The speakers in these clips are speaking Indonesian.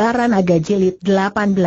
Baranaga Jilid 18.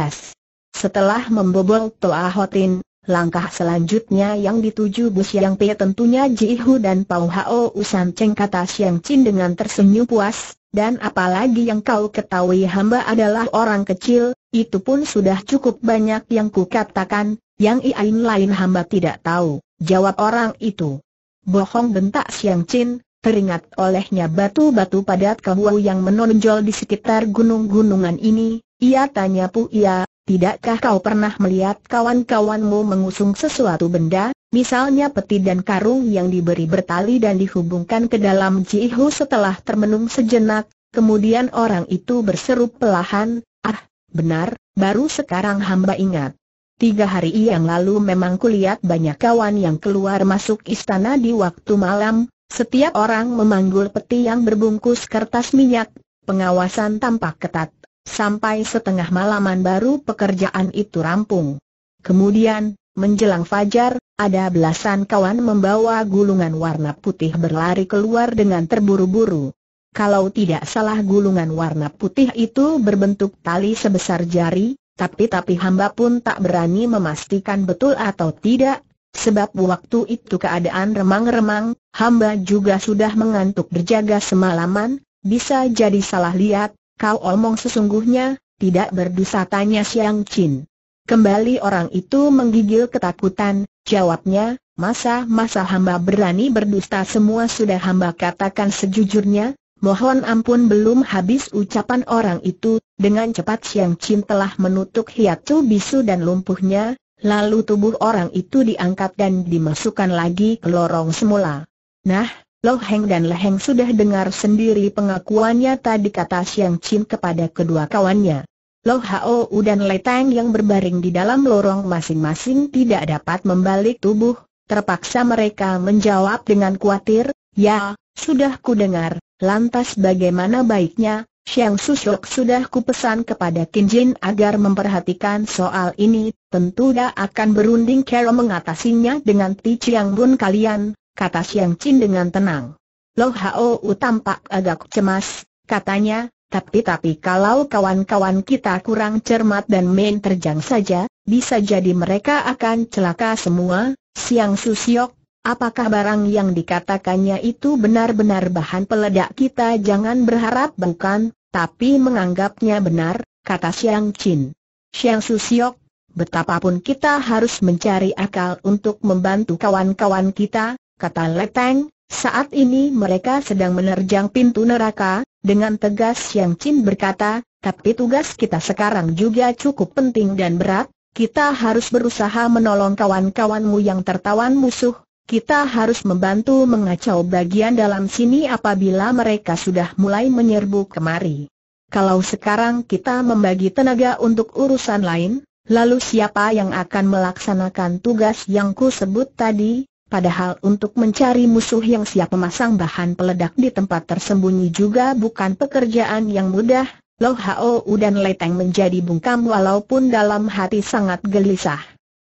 Setelah membobol Toa Hotin, langkah selanjutnya yang dituju Bu Siang Pe tentunya Ji Jihu dan Pau Hao Usan Cheng kata Siang Chin dengan tersenyum puas, dan apalagi yang kau ketahui hamba adalah orang kecil, itu pun sudah cukup banyak yang kukatakan, yang lain-lain hamba tidak tahu, jawab orang itu. Bohong bentak Siang Chin, teringat olehnya batu-batu padat kahwau yang menonjol di sekitar gunung-gunungan ini, ia tanya Pu Ia, tidakkah kau pernah melihat kawan-kawanmu mengusung sesuatu benda, misalnya peti dan karung yang diberi bertali dan dihubungkan ke dalam jihu setelah termenung sejenak, kemudian orang itu berseru pelahan, ah, benar, baru sekarang hamba ingat. Tiga hari yang lalu memang kulihat banyak kawan yang keluar masuk istana di waktu malam, setiap orang memanggul peti yang berbungkus kertas minyak, pengawasan tampak ketat. Sampai setengah malaman baru pekerjaan itu rampung. Kemudian, menjelang fajar, ada belasan kawan membawa gulungan warna putih berlari keluar dengan terburu-buru. Kalau tidak salah gulungan warna putih itu berbentuk tali sebesar jari, tapi-tapi hamba pun tak berani memastikan betul atau tidak, Sebab waktu itu keadaan remang-remang, hamba juga sudah mengantuk berjaga semalaman, bisa jadi salah lihat, kau omong sesungguhnya, tidak berdosa tanya Siang Chin. Kembali orang itu menggigil ketakutan, jawabnya, masa-masa hamba berani berdusta semua sudah hamba katakan sejujurnya, mohon ampun belum habis ucapan orang itu, dengan cepat Siang Chin telah menutup hiatu bisu dan lumpuhnya, Lalu tubuh orang itu diangkat dan dimasukkan lagi ke lorong semula. Nah, loh Heng dan Leheng sudah dengar sendiri pengakuannya tadi kata Siang Chin kepada kedua kawannya. Lo Hao dan Letang yang berbaring di dalam lorong masing-masing tidak dapat membalik tubuh, terpaksa mereka menjawab dengan khawatir, ya, sudah ku dengar, lantas bagaimana baiknya, Xiang Sushok sudah kupesan kepada Tin Jin agar memperhatikan soal ini, tentu dia akan berunding cara mengatasinya dengan Ti Chiang Bun kalian, kata Xiang Chin dengan tenang. Lo Hao tampak agak cemas, katanya, tapi-tapi kalau kawan-kawan kita kurang cermat dan main terjang saja, bisa jadi mereka akan celaka semua, Siang Susyok, Apakah barang yang dikatakannya itu benar-benar bahan peledak kita jangan berharap bukan, tapi menganggapnya benar, kata Xiang Chin. Xiang Susiok, betapapun kita harus mencari akal untuk membantu kawan-kawan kita, kata Tang. saat ini mereka sedang menerjang pintu neraka, dengan tegas Xiang Chin berkata, tapi tugas kita sekarang juga cukup penting dan berat, kita harus berusaha menolong kawan-kawanmu yang tertawan musuh, kita harus membantu mengacau bagian dalam sini apabila mereka sudah mulai menyerbu kemari. Kalau sekarang kita membagi tenaga untuk urusan lain, lalu siapa yang akan melaksanakan tugas yang ku sebut tadi? Padahal untuk mencari musuh yang siap memasang bahan peledak di tempat tersembunyi juga bukan pekerjaan yang mudah. Lo Hao Udan Leteng menjadi bungkam walaupun dalam hati sangat gelisah.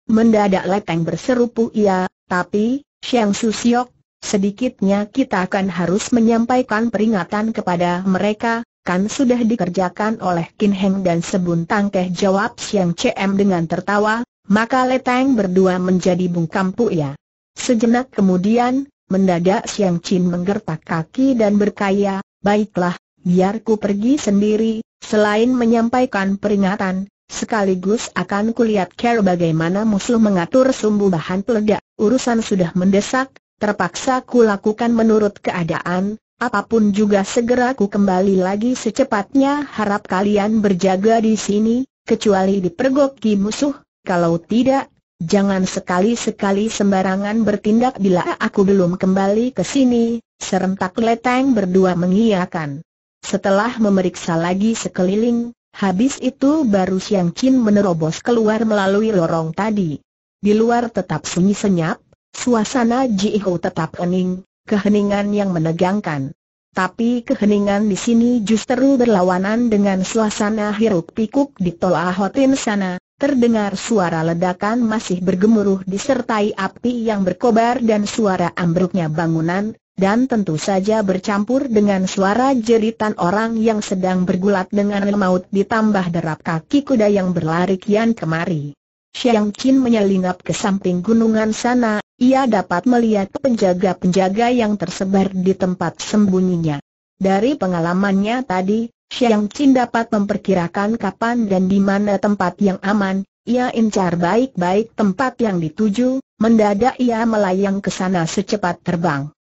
Mendadak Leteng berseru pu ia, tapi, Xiang Susiok, sedikitnya kita akan harus menyampaikan peringatan kepada mereka, kan sudah dikerjakan oleh Kin Heng dan Sebun Tangkeh. jawab Xiang CM dengan tertawa, maka Letang berdua menjadi bungkam ya. Sejenak kemudian, mendadak Xiang Chin menggertak kaki dan berkaya, baiklah, biar ku pergi sendiri, selain menyampaikan peringatan, Sekaligus akan kulihat care bagaimana musuh mengatur sumbu bahan peledak. Urusan sudah mendesak, terpaksa kulakukan menurut keadaan, apapun juga segera ku kembali lagi secepatnya harap kalian berjaga di sini, kecuali dipergoki musuh, kalau tidak, jangan sekali-sekali sembarangan bertindak bila aku belum kembali ke sini, serentak leteng berdua mengiyakan. Setelah memeriksa lagi sekeliling, Habis itu baru Siang Chin menerobos keluar melalui lorong tadi. Di luar tetap sunyi senyap, suasana Ji Jiho tetap hening, keheningan yang menegangkan. Tapi keheningan di sini justru berlawanan dengan suasana hiruk pikuk di tol Ahotin sana. Terdengar suara ledakan masih bergemuruh disertai api yang berkobar dan suara ambruknya bangunan, dan tentu saja bercampur dengan suara jeritan orang yang sedang bergulat dengan maut ditambah derap kaki kuda yang berlari kian kemari. Xiang Qin menyelinap ke samping gunungan sana, ia dapat melihat penjaga-penjaga yang tersebar di tempat sembunyinya. Dari pengalamannya tadi, Xiang Qin dapat memperkirakan kapan dan di mana tempat yang aman, ia incar baik-baik tempat yang dituju, mendadak ia melayang ke sana secepat terbang.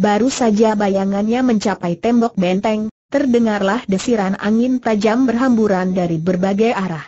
Baru saja bayangannya mencapai tembok benteng, terdengarlah desiran angin tajam berhamburan dari berbagai arah.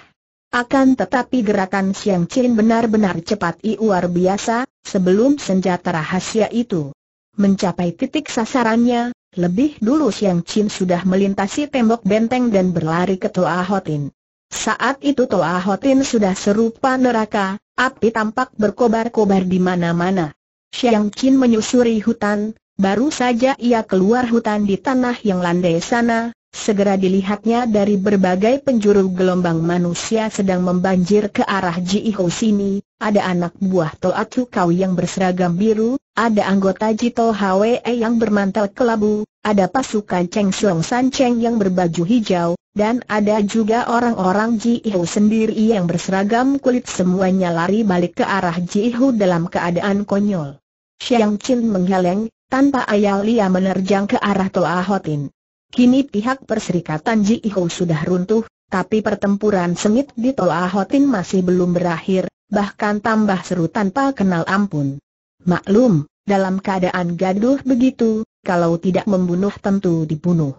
Akan tetapi gerakan Siang Chin benar-benar cepat luar biasa, sebelum senjata rahasia itu mencapai titik sasarannya, lebih dulu Siang Chin sudah melintasi tembok benteng dan berlari ke Toa Hotin. Saat itu Toa Hotin sudah serupa neraka, api tampak berkobar-kobar di mana-mana. Siang Chin menyusuri hutan, Baru saja ia keluar hutan di tanah yang landai sana, segera dilihatnya dari berbagai penjuru gelombang manusia sedang membanjir ke arah Ji Ho sini, ada anak buah Toatu Kau yang berseragam biru, ada anggota Jito Hwe yang bermantel kelabu, ada pasukan Cheng Song San Cheng yang berbaju hijau, dan ada juga orang-orang Ji Jihu sendiri yang berseragam kulit semuanya lari balik ke arah Ji Jihu dalam keadaan konyol. Xiang Qin menggeleng, tanpa ayal ia menerjang ke arah Toa Hotin. Kini pihak perserikatan Ji Iho sudah runtuh, tapi pertempuran sengit di Toa Hotin masih belum berakhir, bahkan tambah seru tanpa kenal ampun. Maklum, dalam keadaan gaduh begitu, kalau tidak membunuh tentu dibunuh.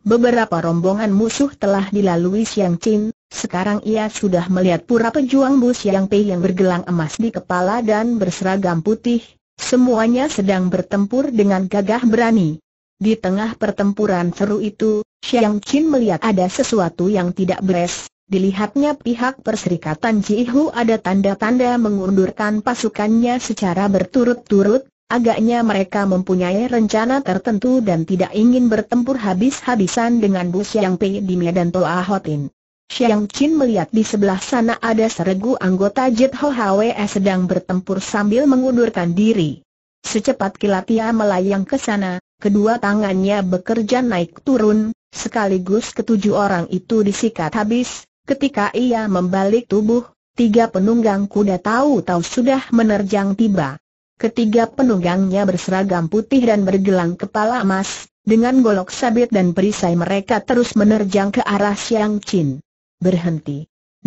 Beberapa rombongan musuh telah dilalui Siang Chin, sekarang ia sudah melihat pura pejuang Bu Siang Pei yang bergelang emas di kepala dan berseragam putih, Semuanya sedang bertempur dengan gagah berani. Di tengah pertempuran seru itu, Xiang Qin melihat ada sesuatu yang tidak beres. Dilihatnya pihak perserikatan Ji Hu ada tanda-tanda mengundurkan pasukannya secara berturut-turut, agaknya mereka mempunyai rencana tertentu dan tidak ingin bertempur habis-habisan dengan Bu Xiang Pei di Medan Toa Hotin. Xiang Qin melihat di sebelah sana ada seregu anggota Jet Ho Hwe sedang bertempur sambil mengundurkan diri. Secepat kilat ia melayang ke sana, kedua tangannya bekerja naik turun, sekaligus ketujuh orang itu disikat habis, ketika ia membalik tubuh, tiga penunggang kuda tahu-tahu sudah menerjang tiba. Ketiga penunggangnya berseragam putih dan bergelang kepala emas, dengan golok sabit dan perisai mereka terus menerjang ke arah Xiang Qin berhenti.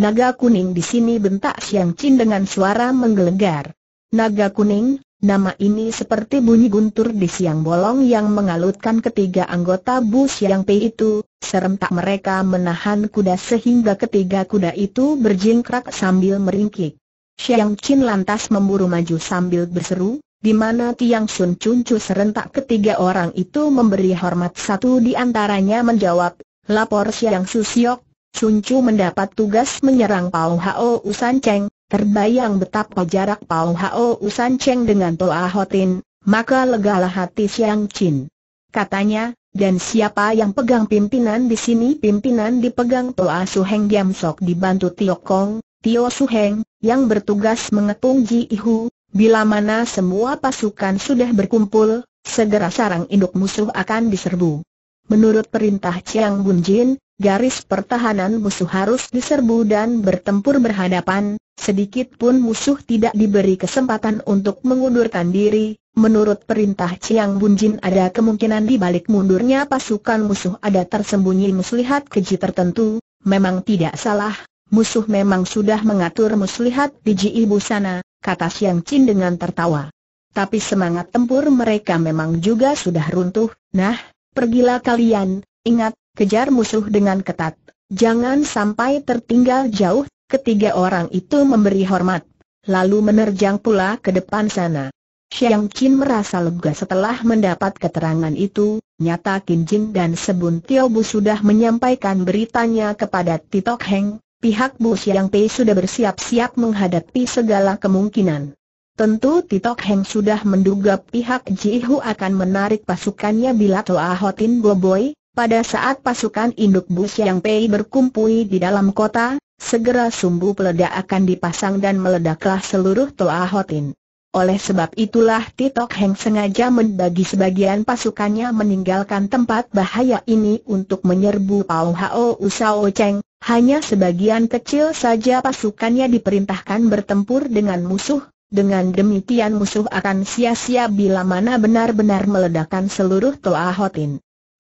Naga kuning di sini bentak Siang Chin dengan suara menggelegar. Naga kuning, nama ini seperti bunyi guntur di siang bolong yang mengalutkan ketiga anggota bus Siang Pei itu, serentak mereka menahan kuda sehingga ketiga kuda itu berjingkrak sambil meringkik. Siang Chin lantas memburu maju sambil berseru, di mana Tiang Sun Cuncu serentak ketiga orang itu memberi hormat satu di antaranya menjawab, lapor Siang Susiok, Chu mendapat tugas menyerang Pao Hao Usan Cheng, terbayang betapa jarak Pao Hao Usan Cheng dengan Toa Hotin, maka legalah hati Siang Chin. Katanya, dan siapa yang pegang pimpinan di sini? Pimpinan dipegang Toa Suheng Giam Sok dibantu Tio Kong, Tio Su Heng, yang bertugas mengepung Ji Ihu, bila mana semua pasukan sudah berkumpul, segera sarang induk musuh akan diserbu. Menurut perintah Chiang Jin, garis pertahanan musuh harus diserbu dan bertempur berhadapan, sedikit pun musuh tidak diberi kesempatan untuk mengundurkan diri. Menurut perintah Chiang Bunjin ada kemungkinan di balik mundurnya pasukan musuh ada tersembunyi muslihat keji tertentu, memang tidak salah, musuh memang sudah mengatur muslihat di Ji Ibu sana, kata Chiang Chin dengan tertawa. Tapi semangat tempur mereka memang juga sudah runtuh, nah, pergilah kalian, ingat, kejar musuh dengan ketat. Jangan sampai tertinggal jauh, ketiga orang itu memberi hormat. Lalu menerjang pula ke depan sana. Xiang Qin merasa lega setelah mendapat keterangan itu, nyata Qin Jin dan Sebun Tio Bu sudah menyampaikan beritanya kepada Titok Heng, pihak Bu Xiang Pei sudah bersiap-siap menghadapi segala kemungkinan. Tentu Titok Heng sudah menduga pihak Ji Hu akan menarik pasukannya bila Toa Hotin Boboi pada saat pasukan induk bus yang Pei berkumpul di dalam kota, segera sumbu peledak akan dipasang dan meledaklah seluruh Toa Hotin. Oleh sebab itulah Titok Heng sengaja membagi sebagian pasukannya meninggalkan tempat bahaya ini untuk menyerbu Pao Hao Usao Cheng, hanya sebagian kecil saja pasukannya diperintahkan bertempur dengan musuh, dengan demikian musuh akan sia-sia bila mana benar-benar meledakkan seluruh Toa Hotin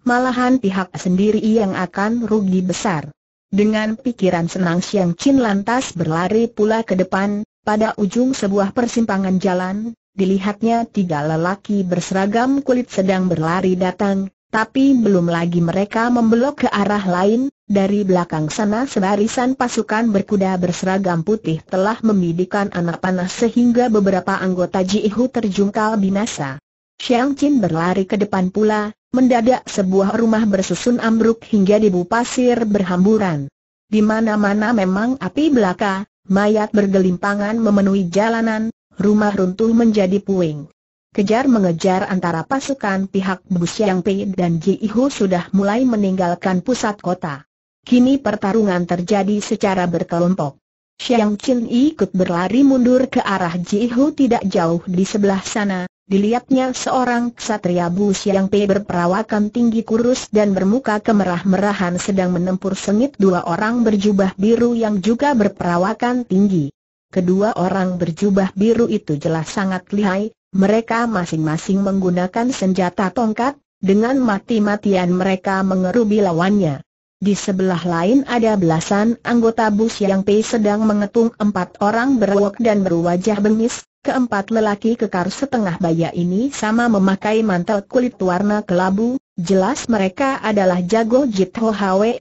malahan pihak sendiri yang akan rugi besar. Dengan pikiran senang Siang Chin lantas berlari pula ke depan, pada ujung sebuah persimpangan jalan, dilihatnya tiga lelaki berseragam kulit sedang berlari datang, tapi belum lagi mereka membelok ke arah lain, dari belakang sana sebarisan pasukan berkuda berseragam putih telah membidikan anak panah sehingga beberapa anggota Ji Jihu terjungkal binasa. Xiang Qin berlari ke depan pula, Mendadak sebuah rumah bersusun ambruk hingga debu pasir berhamburan. Di mana-mana memang api belaka, mayat bergelimpangan memenuhi jalanan, rumah runtuh menjadi puing. Kejar mengejar antara pasukan pihak Yang Pei dan Ji Ihu sudah mulai meninggalkan pusat kota. Kini pertarungan terjadi secara berkelompok. Xiang Qin ikut berlari mundur ke arah Ji Ihu tidak jauh di sebelah sana, Dilihatnya seorang ksatria bus yang pe berperawakan tinggi kurus dan bermuka kemerah-merahan sedang menempur sengit dua orang berjubah biru yang juga berperawakan tinggi. Kedua orang berjubah biru itu jelas sangat lihai, mereka masing-masing menggunakan senjata tongkat, dengan mati-matian mereka mengerubi lawannya. Di sebelah lain ada belasan anggota bus yang pe sedang mengetung empat orang berwok dan berwajah bengis, Keempat lelaki kekar setengah baya ini sama memakai mantel kulit warna kelabu, jelas mereka adalah jago Jitho Hwe.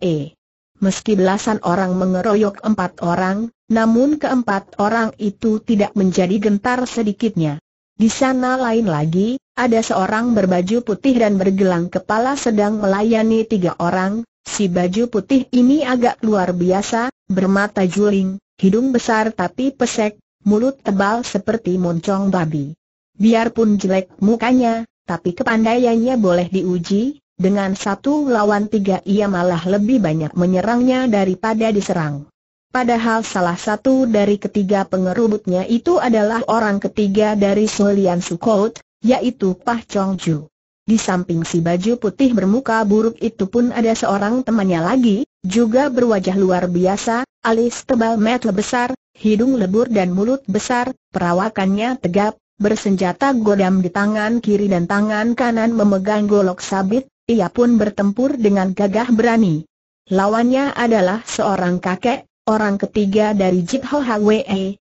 Meski belasan orang mengeroyok empat orang, namun keempat orang itu tidak menjadi gentar sedikitnya. Di sana lain lagi, ada seorang berbaju putih dan bergelang kepala sedang melayani tiga orang, si baju putih ini agak luar biasa, bermata juling, hidung besar tapi pesek, mulut tebal seperti moncong babi. Biarpun jelek mukanya, tapi kepandaiannya boleh diuji, dengan satu lawan tiga ia malah lebih banyak menyerangnya daripada diserang. Padahal salah satu dari ketiga pengerubutnya itu adalah orang ketiga dari Sulian Sukout, yaitu Pah Chong Ju. Di samping si baju putih bermuka buruk itu pun ada seorang temannya lagi, juga berwajah luar biasa, alis tebal mata besar, hidung lebur dan mulut besar, perawakannya tegap, bersenjata godam di tangan kiri dan tangan kanan memegang golok sabit, ia pun bertempur dengan gagah berani. Lawannya adalah seorang kakek, orang ketiga dari Jip Ho Hwe,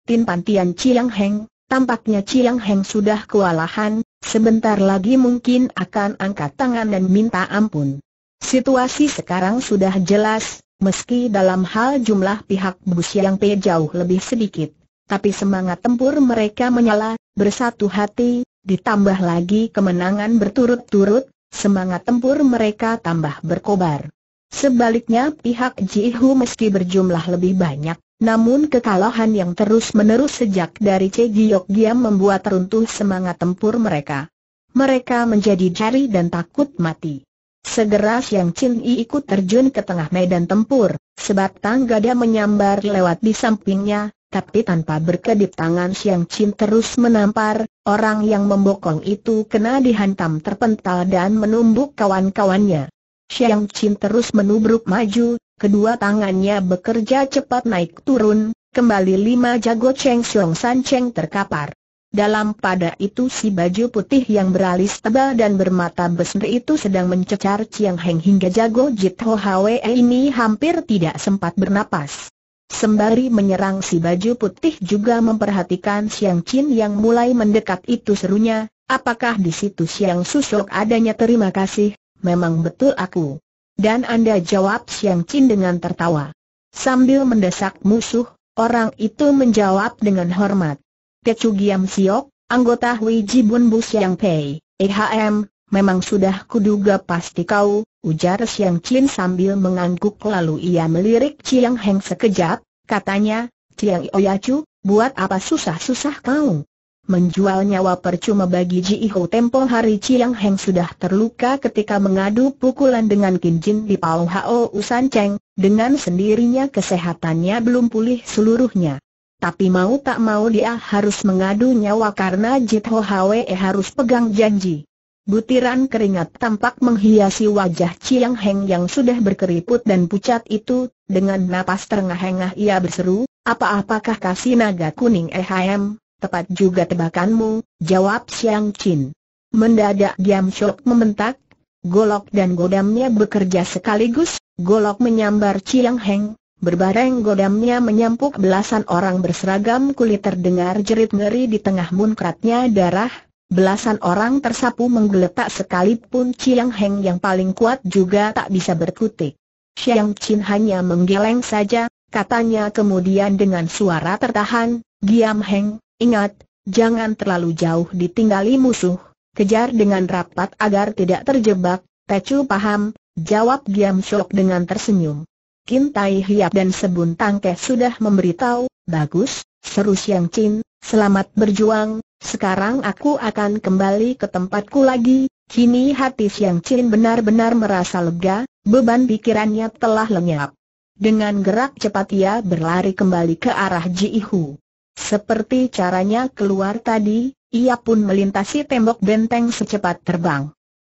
Tin Pantian Chiang Heng, tampaknya Chiang Heng sudah kewalahan, sebentar lagi mungkin akan angkat tangan dan minta ampun. Situasi sekarang sudah jelas, meski dalam hal jumlah pihak Busi yang Pe jauh lebih sedikit. Tapi semangat tempur mereka menyala, bersatu hati, ditambah lagi kemenangan berturut-turut, semangat tempur mereka tambah berkobar. Sebaliknya pihak Jihu meski berjumlah lebih banyak, namun kekalahan yang terus-menerus sejak dari Cegiok Giam membuat runtuh semangat tempur mereka. Mereka menjadi jari dan takut mati. Segera Siang Chin I ikut terjun ke tengah medan tempur, sebab tangga gada menyambar lewat di sampingnya, tapi tanpa berkedip tangan Siang Chin terus menampar, orang yang membokong itu kena dihantam terpental dan menumbuk kawan-kawannya. Siang Chin terus menubruk maju, kedua tangannya bekerja cepat naik turun, kembali lima jago Cheng Xiong San Cheng terkapar. Dalam pada itu si baju putih yang beralis tebal dan bermata besar itu sedang mencecar Chiang Heng hingga jago Jit Ho Hwe ini hampir tidak sempat bernapas. Sembari menyerang si baju putih juga memperhatikan Siang Chin yang mulai mendekat itu serunya, apakah di situ Siang Susok adanya terima kasih, memang betul aku. Dan Anda jawab Siang Chin dengan tertawa. Sambil mendesak musuh, orang itu menjawab dengan hormat. Kecu Giam Siok, anggota Hui Jibun Bu Siang Pei, EHM, memang sudah kuduga pasti kau, ujar Siang Chin sambil mengangguk lalu ia melirik Chiang Heng sekejap, katanya, Chiang Oyacu, buat apa susah-susah kau? Menjual nyawa percuma bagi Ji Iho tempo hari Chiang Heng sudah terluka ketika mengadu pukulan dengan Kim Jin di Pao Hao Usan Cheng, dengan sendirinya kesehatannya belum pulih seluruhnya. Tapi mau tak mau dia harus mengadu nyawa karena Jit Ho Hwe e harus pegang janji. Butiran keringat tampak menghiasi wajah Chiang Heng yang sudah berkeriput dan pucat itu, dengan napas terengah-engah ia berseru, apa-apakah kasih naga kuning Eh, EHM, tepat juga tebakanmu, jawab Chiang Chin. Mendadak Diam Shok membentak, golok dan godamnya bekerja sekaligus, golok menyambar Chiang Heng, berbareng godamnya menyampuk belasan orang berseragam kulit terdengar jerit ngeri di tengah munkratnya darah, belasan orang tersapu menggeletak sekalipun Chiang Heng yang paling kuat juga tak bisa berkutik. Chiang Chin hanya menggeleng saja, katanya kemudian dengan suara tertahan, Giam Heng, ingat, jangan terlalu jauh ditinggali musuh, kejar dengan rapat agar tidak terjebak, Tecu paham, jawab Giam Shok dengan tersenyum. Kintai Hiap dan Sebun Tangke sudah memberitahu, bagus, seru Siang Chin, selamat berjuang, sekarang aku akan kembali ke tempatku lagi. Kini hati Siang Chin benar-benar merasa lega, beban pikirannya telah lenyap. Dengan gerak cepat ia berlari kembali ke arah Ji Hu. Seperti caranya keluar tadi, ia pun melintasi tembok benteng secepat terbang.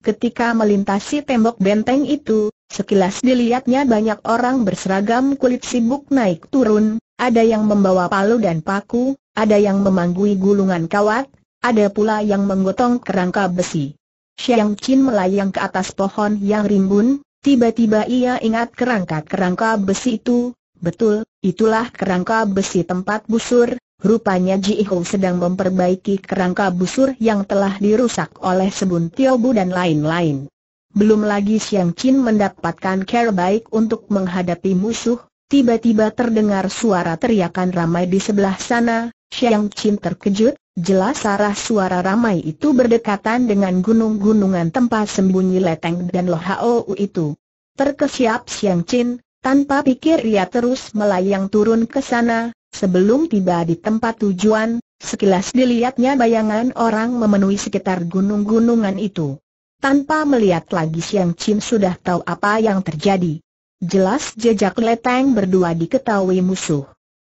Ketika melintasi tembok benteng itu, sekilas dilihatnya banyak orang berseragam kulit sibuk naik turun, ada yang membawa palu dan paku, ada yang memanggui gulungan kawat, ada pula yang menggotong kerangka besi. Xiang Qin melayang ke atas pohon yang rimbun, tiba-tiba ia ingat kerangka-kerangka besi itu, betul, itulah kerangka besi tempat busur, Rupanya Ji Ho sedang memperbaiki kerangka busur yang telah dirusak oleh Sebun Tiobu dan lain-lain. Belum lagi Siang Chin mendapatkan care baik untuk menghadapi musuh, tiba-tiba terdengar suara teriakan ramai di sebelah sana, Siang Chin terkejut, jelas arah suara ramai itu berdekatan dengan gunung-gunungan tempat sembunyi Leteng dan Lo Lohau itu. Terkesiap Siang Chin, tanpa pikir ia terus melayang turun ke sana, Sebelum tiba di tempat tujuan, sekilas dilihatnya bayangan orang memenuhi sekitar gunung-gunungan itu. Tanpa melihat lagi Siang Chin sudah tahu apa yang terjadi. Jelas jejak leteng berdua diketahui musuh.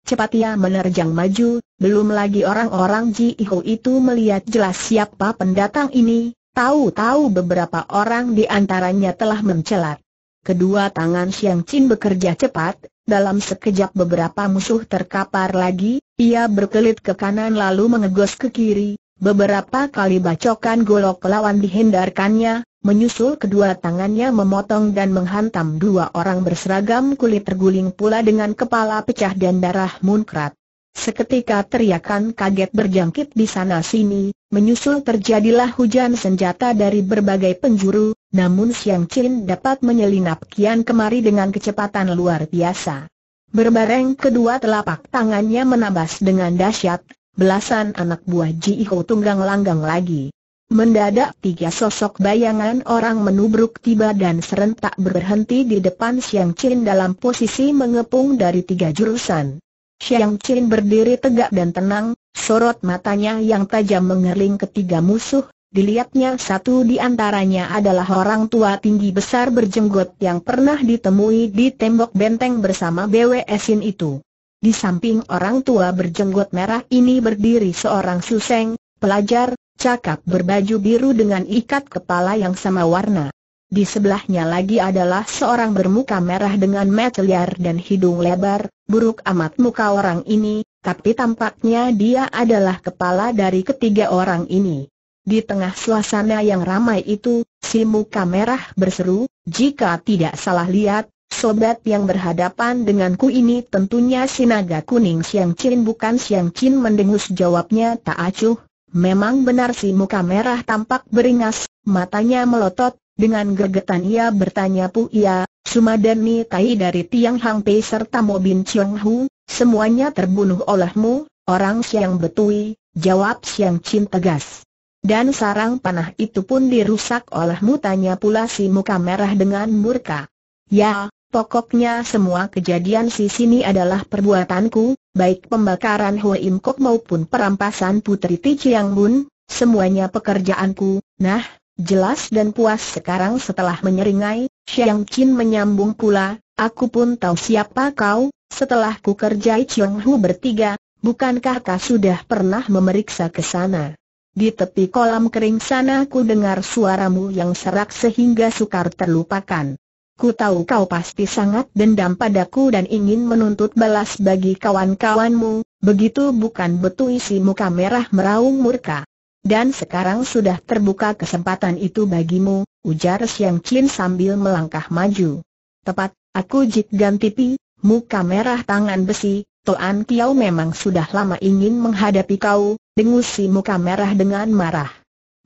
Cepat ia menerjang maju, belum lagi orang-orang Ji Iho itu melihat jelas siapa pendatang ini, tahu-tahu beberapa orang di antaranya telah mencelat. Kedua tangan Siang Chin bekerja cepat, dalam sekejap beberapa musuh terkapar lagi, ia berkelit ke kanan lalu mengegos ke kiri, beberapa kali bacokan golok lawan dihindarkannya, menyusul kedua tangannya memotong dan menghantam dua orang berseragam kulit terguling pula dengan kepala pecah dan darah munkrat. Seketika teriakan kaget berjangkit di sana-sini, menyusul terjadilah hujan senjata dari berbagai penjuru, namun Siang Chin dapat menyelinap kian kemari dengan kecepatan luar biasa. Berbareng kedua telapak tangannya menabas dengan dahsyat, belasan anak buah Ji Iho tunggang langgang lagi. Mendadak tiga sosok bayangan orang menubruk tiba dan serentak berhenti di depan Siang Chin dalam posisi mengepung dari tiga jurusan. Siang Chin berdiri tegak dan tenang, sorot matanya yang tajam mengerling ketiga musuh, Dilihatnya satu di antaranya adalah orang tua tinggi besar berjenggot yang pernah ditemui di tembok benteng bersama BWSin itu. Di samping orang tua berjenggot merah ini berdiri seorang suseng, pelajar, cakap berbaju biru dengan ikat kepala yang sama warna. Di sebelahnya lagi adalah seorang bermuka merah dengan mata liar dan hidung lebar, buruk amat muka orang ini, tapi tampaknya dia adalah kepala dari ketiga orang ini. Di tengah suasana yang ramai itu, si muka merah berseru, jika tidak salah lihat, sobat yang berhadapan denganku ini tentunya sinaga kuning Siang cin bukan Siang cin mendengus jawabnya tak acuh. Memang benar si muka merah tampak beringas, matanya melotot, dengan gergetan ia bertanya Pu Ia, Sumadani Tai dari Tiang Hang Pei serta Mo Bin Chong Hu, semuanya terbunuh olehmu, orang Siang Betui, jawab Siang cin tegas. Dan sarang panah itu pun dirusak oleh mutanya pula si muka merah dengan murka. Ya, pokoknya semua kejadian si sini adalah perbuatanku, baik pembakaran Hua Im Kok maupun perampasan Putri Ti Chiang Bun, semuanya pekerjaanku, nah, jelas dan puas sekarang setelah menyeringai, Xiang Chin menyambung pula, aku pun tahu siapa kau, setelah ku kerjai Chiang Hu bertiga, bukankah kau sudah pernah memeriksa ke sana? Di tepi kolam kering sana ku dengar suaramu yang serak sehingga sukar terlupakan. Ku tahu kau pasti sangat dendam padaku dan ingin menuntut balas bagi kawan-kawanmu, begitu bukan betul isi muka merah meraung murka. Dan sekarang sudah terbuka kesempatan itu bagimu, ujar Siang Chin sambil melangkah maju. Tepat, aku jit ganti pi, muka merah tangan besi, Toan Kiau memang sudah lama ingin menghadapi kau, Dengus si muka merah dengan marah.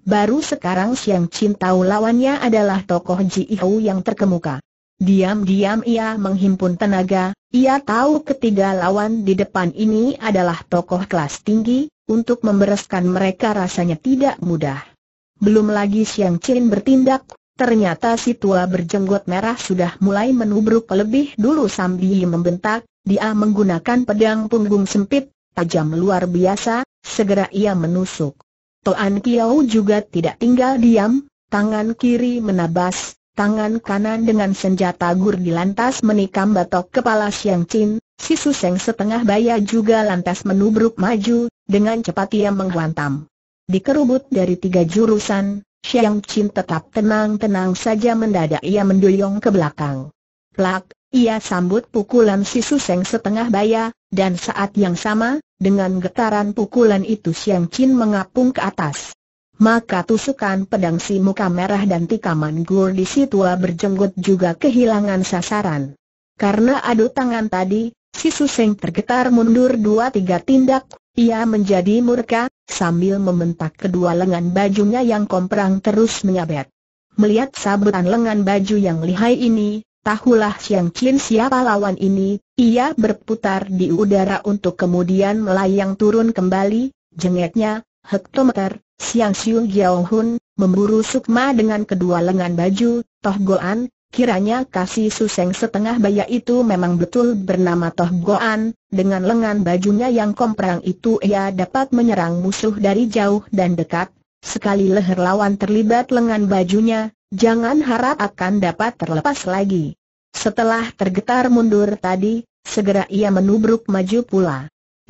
Baru sekarang Siang Chin tahu lawannya adalah tokoh Ji Hou yang terkemuka. Diam-diam ia menghimpun tenaga, ia tahu ketiga lawan di depan ini adalah tokoh kelas tinggi, untuk membereskan mereka rasanya tidak mudah. Belum lagi Siang Chin bertindak, ternyata si tua berjenggot merah sudah mulai menubruk lebih dulu sambil membentak, dia menggunakan pedang punggung sempit, tajam luar biasa, Segera ia menusuk. Toan Kiao juga tidak tinggal diam, tangan kiri menabas, tangan kanan dengan senjata gurdi lantas menikam batok kepala Siang Chin, si Suseng setengah baya juga lantas menubruk maju, dengan cepat ia menghantam. Dikerubut dari tiga jurusan, Siang Chin tetap tenang-tenang saja mendadak ia mendoyong ke belakang. Plak, ia sambut pukulan si Suseng setengah baya, dan saat yang sama, dengan getaran pukulan itu Siang Chin mengapung ke atas. Maka tusukan pedang si muka merah dan tikaman gur di situa berjenggot juga kehilangan sasaran. Karena adu tangan tadi, si Suseng tergetar mundur dua tiga tindak, ia menjadi murka, sambil mementak kedua lengan bajunya yang komprang terus menyabet. Melihat sabutan lengan baju yang lihai ini, Tahulah Siang Chin siapa lawan ini, ia berputar di udara untuk kemudian melayang turun kembali, jengeknya, hektometer, Siang Xiu Giao memburu Sukma dengan kedua lengan baju, Toh Goan, kiranya kasih suseng setengah baya itu memang betul bernama Toh Goan, dengan lengan bajunya yang komprang itu ia dapat menyerang musuh dari jauh dan dekat, sekali leher lawan terlibat lengan bajunya, Jangan harap akan dapat terlepas lagi. Setelah tergetar mundur tadi, segera ia menubruk maju pula.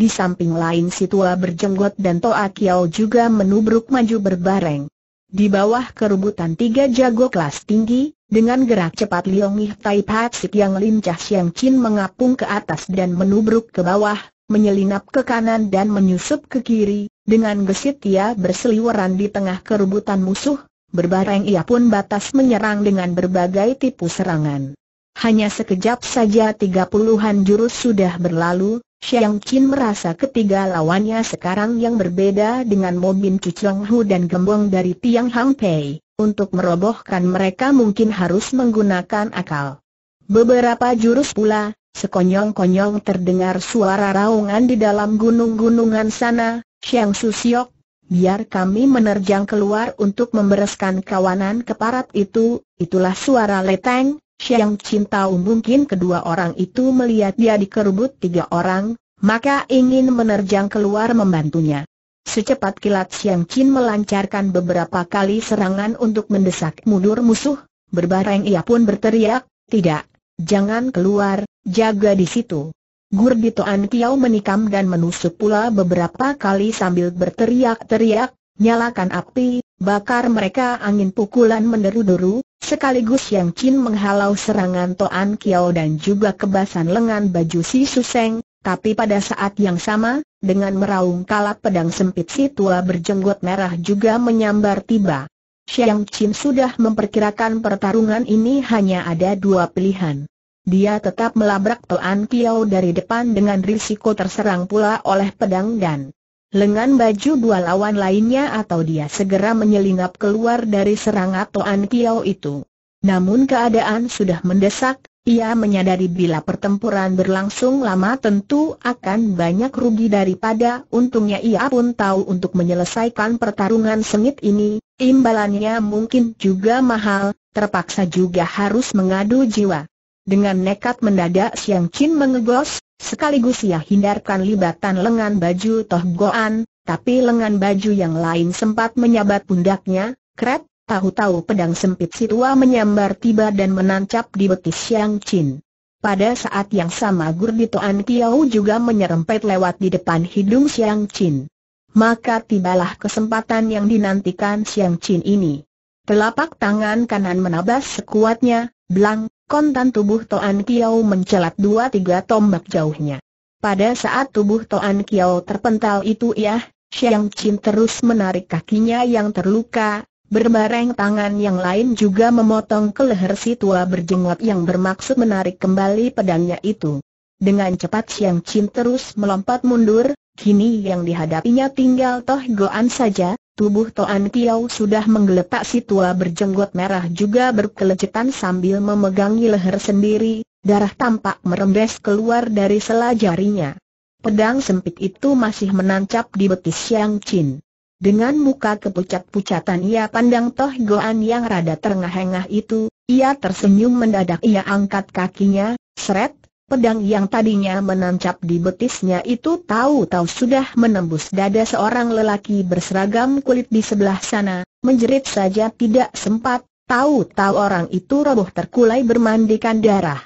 Di samping lain si tua berjenggot dan Toa Kiao juga menubruk maju berbareng. Di bawah kerubutan tiga jago kelas tinggi, dengan gerak cepat Liong Ih Tai Patsik yang lincah Siang Chin mengapung ke atas dan menubruk ke bawah, menyelinap ke kanan dan menyusup ke kiri, dengan gesit ia berseliweran di tengah kerubutan musuh, Berbareng ia pun batas menyerang dengan berbagai tipu serangan. Hanya sekejap saja tiga puluhan jurus sudah berlalu, Xiang Qin merasa ketiga lawannya sekarang yang berbeda dengan Mobin Cucong Hu dan Gembong dari Tiang Hang Pei. Untuk merobohkan mereka mungkin harus menggunakan akal. Beberapa jurus pula, sekonyong-konyong terdengar suara raungan di dalam gunung-gunungan sana, Xiang Susiok Biar kami menerjang keluar untuk membereskan kawanan keparat itu, itulah suara Leteng, Siang Cintau mungkin kedua orang itu melihat dia dikerubut tiga orang, maka ingin menerjang keluar membantunya. Secepat kilat Siang Chin melancarkan beberapa kali serangan untuk mendesak mundur musuh, berbareng ia pun berteriak, tidak, jangan keluar, jaga di situ. Gurdito Toan Kiau menikam dan menusuk pula beberapa kali sambil berteriak-teriak, nyalakan api, bakar mereka angin pukulan menderu-deru, sekaligus Yang Chin menghalau serangan Toan Kiau dan juga kebasan lengan baju si Suseng, tapi pada saat yang sama, dengan meraung kalap pedang sempit si tua berjenggot merah juga menyambar tiba. Yang Chin sudah memperkirakan pertarungan ini hanya ada dua pilihan dia tetap melabrak tuan Kiao dari depan dengan risiko terserang pula oleh pedang dan lengan baju dua lawan lainnya atau dia segera menyelinap keluar dari serangan tuan Kiao itu. Namun keadaan sudah mendesak, ia menyadari bila pertempuran berlangsung lama tentu akan banyak rugi daripada untungnya ia pun tahu untuk menyelesaikan pertarungan sengit ini, imbalannya mungkin juga mahal, terpaksa juga harus mengadu jiwa. Dengan nekat mendadak Siang Chin mengegos, sekaligus ia hindarkan libatan lengan baju Toh Goan, tapi lengan baju yang lain sempat menyabat pundaknya, kret, tahu-tahu pedang sempit si tua menyambar tiba dan menancap di betis Siang Chin. Pada saat yang sama Gurdito An juga menyerempet lewat di depan hidung Siang Chin. Maka tibalah kesempatan yang dinantikan Siang Chin ini. Telapak tangan kanan menabas sekuatnya, belang, kontan tubuh Toan Kiau mencelat dua tiga tombak jauhnya. Pada saat tubuh Toan Kiau terpental itu ya, Xiang Qin terus menarik kakinya yang terluka, berbareng tangan yang lain juga memotong ke leher si tua berjenggot yang bermaksud menarik kembali pedangnya itu. Dengan cepat Xiang Qin terus melompat mundur, kini yang dihadapinya tinggal Toh Goan saja, Tubuh Toan Kiao sudah menggeletak si tua berjenggot merah juga berkelecetan sambil memegangi leher sendiri, darah tampak merembes keluar dari sela jarinya. Pedang sempit itu masih menancap di betis Xiang Chin. Dengan muka kepucat-pucatan ia pandang Toh Goan yang rada terengah-engah itu, ia tersenyum mendadak ia angkat kakinya, seret, Pedang yang tadinya menancap di betisnya itu tahu-tahu sudah menembus dada seorang lelaki berseragam kulit di sebelah sana, menjerit saja tidak sempat, tahu-tahu orang itu roboh terkulai bermandikan darah.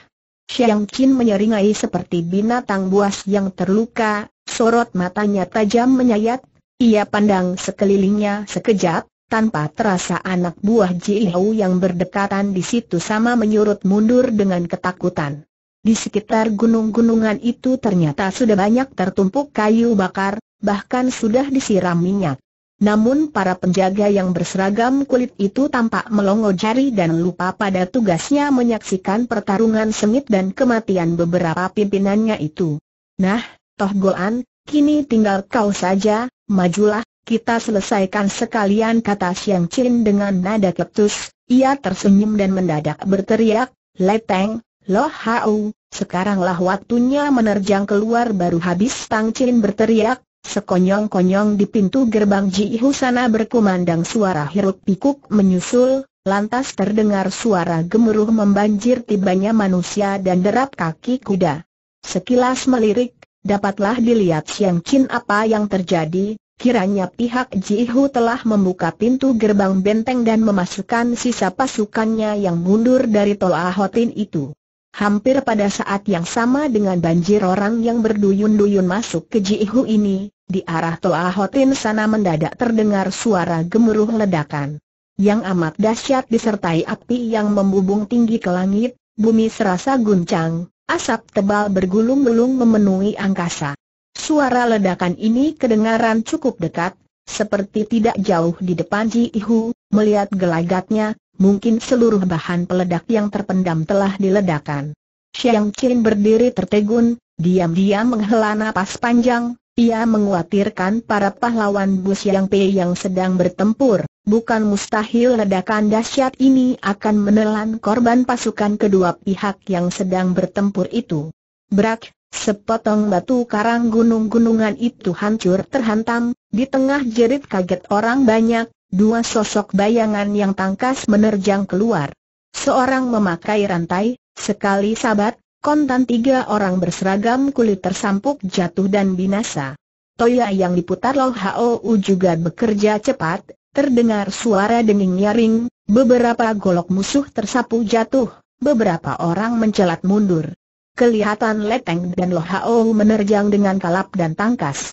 Xiang Qin menyeringai seperti binatang buas yang terluka, sorot matanya tajam menyayat, ia pandang sekelilingnya sekejap, tanpa terasa anak buah Ji Hou yang berdekatan di situ sama menyurut mundur dengan ketakutan. Di sekitar gunung-gunungan itu ternyata sudah banyak tertumpuk kayu bakar, bahkan sudah disiram minyak. Namun para penjaga yang berseragam kulit itu tampak melongo jari dan lupa pada tugasnya menyaksikan pertarungan sengit dan kematian beberapa pimpinannya itu. Nah, Toh Goan, kini tinggal kau saja, majulah, kita selesaikan sekalian kata Siang Chin dengan nada ketus. Ia tersenyum dan mendadak berteriak, Leteng, Loh Hau, sekaranglah waktunya menerjang keluar baru habis Tang Chin berteriak, sekonyong-konyong di pintu gerbang Ji Husana berkumandang suara hiruk pikuk menyusul, lantas terdengar suara gemuruh membanjir tibanya manusia dan derap kaki kuda. Sekilas melirik, dapatlah dilihat Siang Chin apa yang terjadi, Kiranya pihak Ji Hu telah membuka pintu gerbang benteng dan memasukkan sisa pasukannya yang mundur dari Tol Ahotin itu. Hampir pada saat yang sama dengan banjir orang yang berduyun-duyun masuk ke Jihu ini, di arah Toa Hotin sana mendadak terdengar suara gemuruh ledakan. Yang amat dahsyat disertai api yang membubung tinggi ke langit, bumi serasa guncang, asap tebal bergulung-gulung memenuhi angkasa. Suara ledakan ini kedengaran cukup dekat, seperti tidak jauh di depan Jihu, melihat gelagatnya, mungkin seluruh bahan peledak yang terpendam telah diledakkan. Xiang Qin berdiri tertegun, diam-diam menghela napas panjang, ia menguatirkan para pahlawan Bu Yang Pei yang sedang bertempur, bukan mustahil ledakan dahsyat ini akan menelan korban pasukan kedua pihak yang sedang bertempur itu. Brak, sepotong batu karang gunung-gunungan itu hancur terhantam, di tengah jerit kaget orang banyak, Dua sosok bayangan yang tangkas menerjang keluar. Seorang memakai rantai, sekali sabat, kontan tiga orang berseragam kulit tersampuk jatuh dan binasa. Toya yang diputar Lo Hou juga bekerja cepat, terdengar suara denging nyaring, beberapa golok musuh tersapu jatuh, beberapa orang mencelat mundur. Kelihatan Leteng dan Lo Hou menerjang dengan kalap dan tangkas.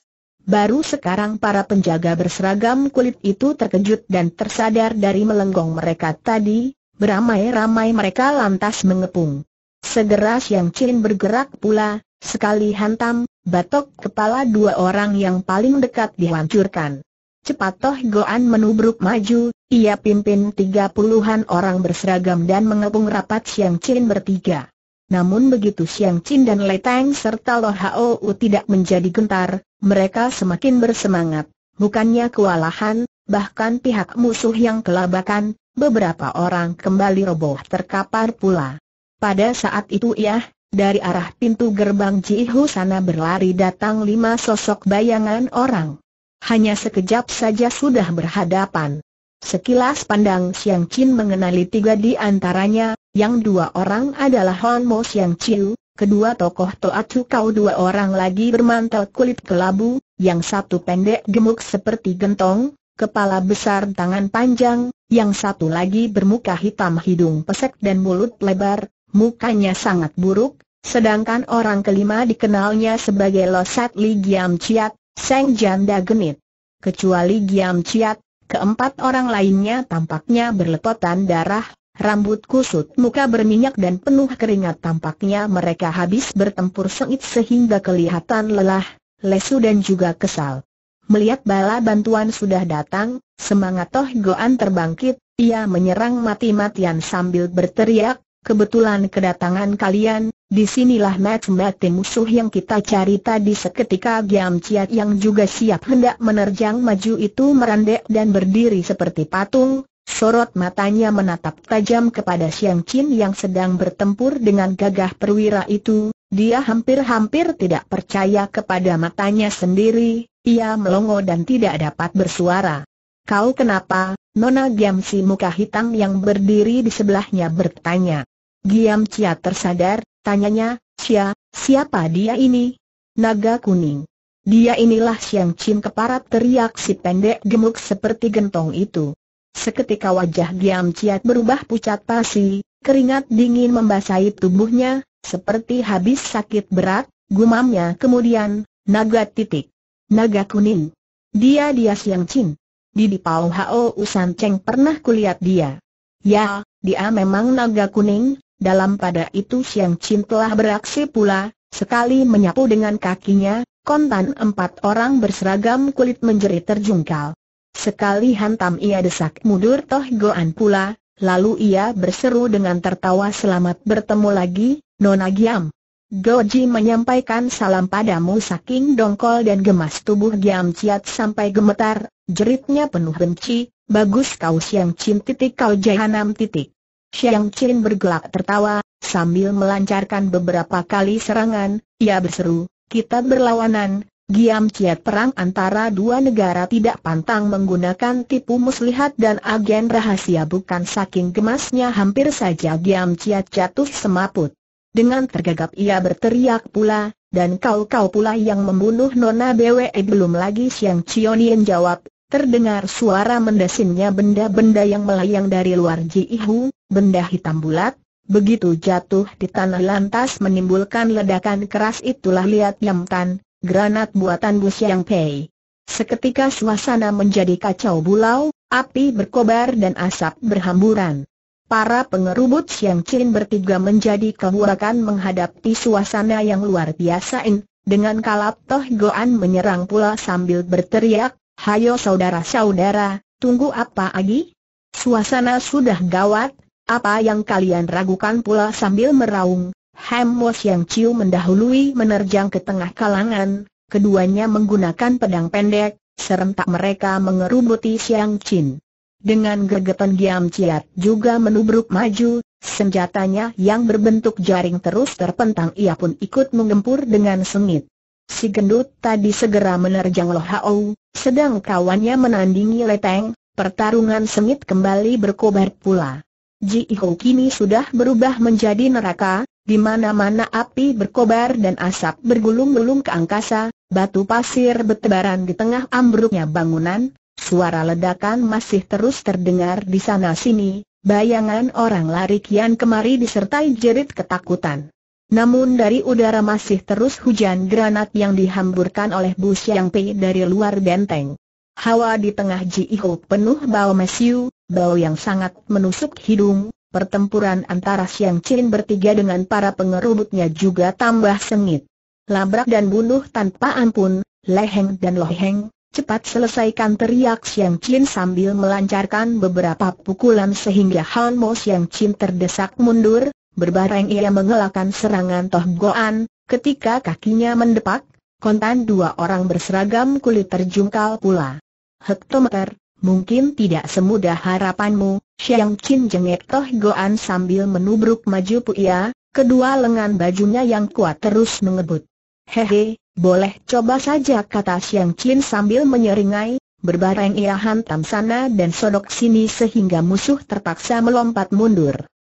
Baru sekarang para penjaga berseragam kulit itu terkejut dan tersadar dari melenggong mereka tadi, beramai-ramai mereka lantas mengepung. Segera Siang Chin bergerak pula, sekali hantam, batok kepala dua orang yang paling dekat dihancurkan. Cepat Toh Goan menubruk maju, ia pimpin tiga puluhan orang berseragam dan mengepung rapat Siang Chin bertiga. Namun begitu Siang Chin dan Tang serta Lo Hao tidak menjadi gentar, mereka semakin bersemangat. Bukannya kewalahan, bahkan pihak musuh yang kelabakan, beberapa orang kembali roboh terkapar pula. Pada saat itu ya, dari arah pintu gerbang Ji Jihu sana berlari datang lima sosok bayangan orang. Hanya sekejap saja sudah berhadapan. Sekilas pandang Siang Qin mengenali tiga di antaranya, yang dua orang adalah Hon Mo Yang Chiu, kedua tokoh Toa Kau dua orang lagi bermantel kulit kelabu, yang satu pendek gemuk seperti gentong, kepala besar tangan panjang, yang satu lagi bermuka hitam hidung pesek dan mulut lebar, mukanya sangat buruk, sedangkan orang kelima dikenalnya sebagai Losat Li Giam Chiat, Seng Janda Genit. Kecuali Giam Chiat, Keempat orang lainnya tampaknya berlepotan darah, rambut kusut muka berminyak dan penuh keringat tampaknya mereka habis bertempur sengit sehingga kelihatan lelah, lesu dan juga kesal. Melihat bala bantuan sudah datang, semangat Toh Goan terbangkit, ia menyerang mati-matian sambil berteriak, Kebetulan kedatangan kalian, disinilah mati-mati musuh yang kita cari tadi seketika Giam Ciat yang juga siap hendak menerjang maju itu merendek dan berdiri seperti patung, sorot matanya menatap tajam kepada Siang Chin yang sedang bertempur dengan gagah perwira itu, dia hampir-hampir tidak percaya kepada matanya sendiri, ia melongo dan tidak dapat bersuara. Kau kenapa? Nona Giam si muka hitam yang berdiri di sebelahnya bertanya. Giam Cia tersadar, tanyanya, Cia, siapa dia ini? Naga kuning. Dia inilah Siang Chin keparat teriak si pendek gemuk seperti gentong itu. Seketika wajah Giam Ciat berubah pucat pasi, keringat dingin membasahi tubuhnya, seperti habis sakit berat, gumamnya kemudian, naga titik. Naga kuning. Dia dia Siang Chin. Di di Pau Hao Usan Cheng pernah kulihat dia. Ya, dia memang naga kuning, dalam pada itu Siang Chin telah beraksi pula, sekali menyapu dengan kakinya, kontan empat orang berseragam kulit menjerit terjungkal. Sekali hantam ia desak mundur Toh Goan pula, lalu ia berseru dengan tertawa selamat bertemu lagi, Nona Giam. Goji menyampaikan salam padamu saking dongkol dan gemas tubuh Giam Ciat sampai gemetar, jeritnya penuh benci, bagus kau siang cin titik kau jahanam titik. Xiang Qin bergelak tertawa, sambil melancarkan beberapa kali serangan, ia ya berseru, kita berlawanan, Giam Ciat perang antara dua negara tidak pantang menggunakan tipu muslihat dan agen rahasia bukan saking gemasnya hampir saja Giam Ciat jatuh semaput. Dengan tergagap ia berteriak pula, dan kau-kau pula yang membunuh Nona Bwe eh, belum lagi Siang Chionian jawab, Terdengar suara mendesinnya benda-benda yang melayang dari luar Ji Ihu, benda hitam bulat, begitu jatuh di tanah lantas menimbulkan ledakan keras itulah lihat Yam Tan, granat buatan Bu Siang Pei. Seketika suasana menjadi kacau bulau, api berkobar dan asap berhamburan. Para pengerubut Siang Chin bertiga menjadi kebuakan menghadapi suasana yang luar biasa in, dengan kalap Toh Goan menyerang pula sambil berteriak, Hayo saudara-saudara, tunggu apa lagi? Suasana sudah gawat, apa yang kalian ragukan pula sambil meraung, Hemos yang Ciu mendahului menerjang ke tengah kalangan, keduanya menggunakan pedang pendek, serentak mereka mengerubuti Siang Chin. Dengan gergetan Giam Ciat juga menubruk maju, senjatanya yang berbentuk jaring terus terpentang ia pun ikut menggempur dengan sengit. Si gendut tadi segera menerjang Lo Hao, sedang kawannya menandingi Leteng, pertarungan sengit kembali berkobar pula. Ji Ho kini sudah berubah menjadi neraka, di mana-mana api berkobar dan asap bergulung-gulung ke angkasa, batu pasir bertebaran di tengah ambruknya bangunan, suara ledakan masih terus terdengar di sana-sini, bayangan orang lari kian kemari disertai jerit ketakutan. Namun dari udara masih terus hujan granat yang dihamburkan oleh Bu yang Pei dari luar benteng. Hawa di tengah Ji Jiho penuh bau mesiu, bau yang sangat menusuk hidung, pertempuran antara Siang Chin bertiga dengan para pengerubutnya juga tambah sengit. Labrak dan bunuh tanpa ampun, leheng dan loheng, cepat selesaikan teriak Siang Chin sambil melancarkan beberapa pukulan sehingga Han Mo Siang Chin terdesak mundur, Berbareng ia mengelakkan serangan Toh Goan, ketika kakinya mendepak, kontan dua orang berseragam kulit terjungkal pula. Hektometer, mungkin tidak semudah harapanmu, Xiang Chin jengek Toh Goan sambil menubruk maju Puya, kedua lengan bajunya yang kuat terus mengebut. Hehe, boleh coba saja kata Xiang Chin sambil menyeringai, berbareng ia hantam sana dan sodok sini sehingga musuh terpaksa melompat mundur.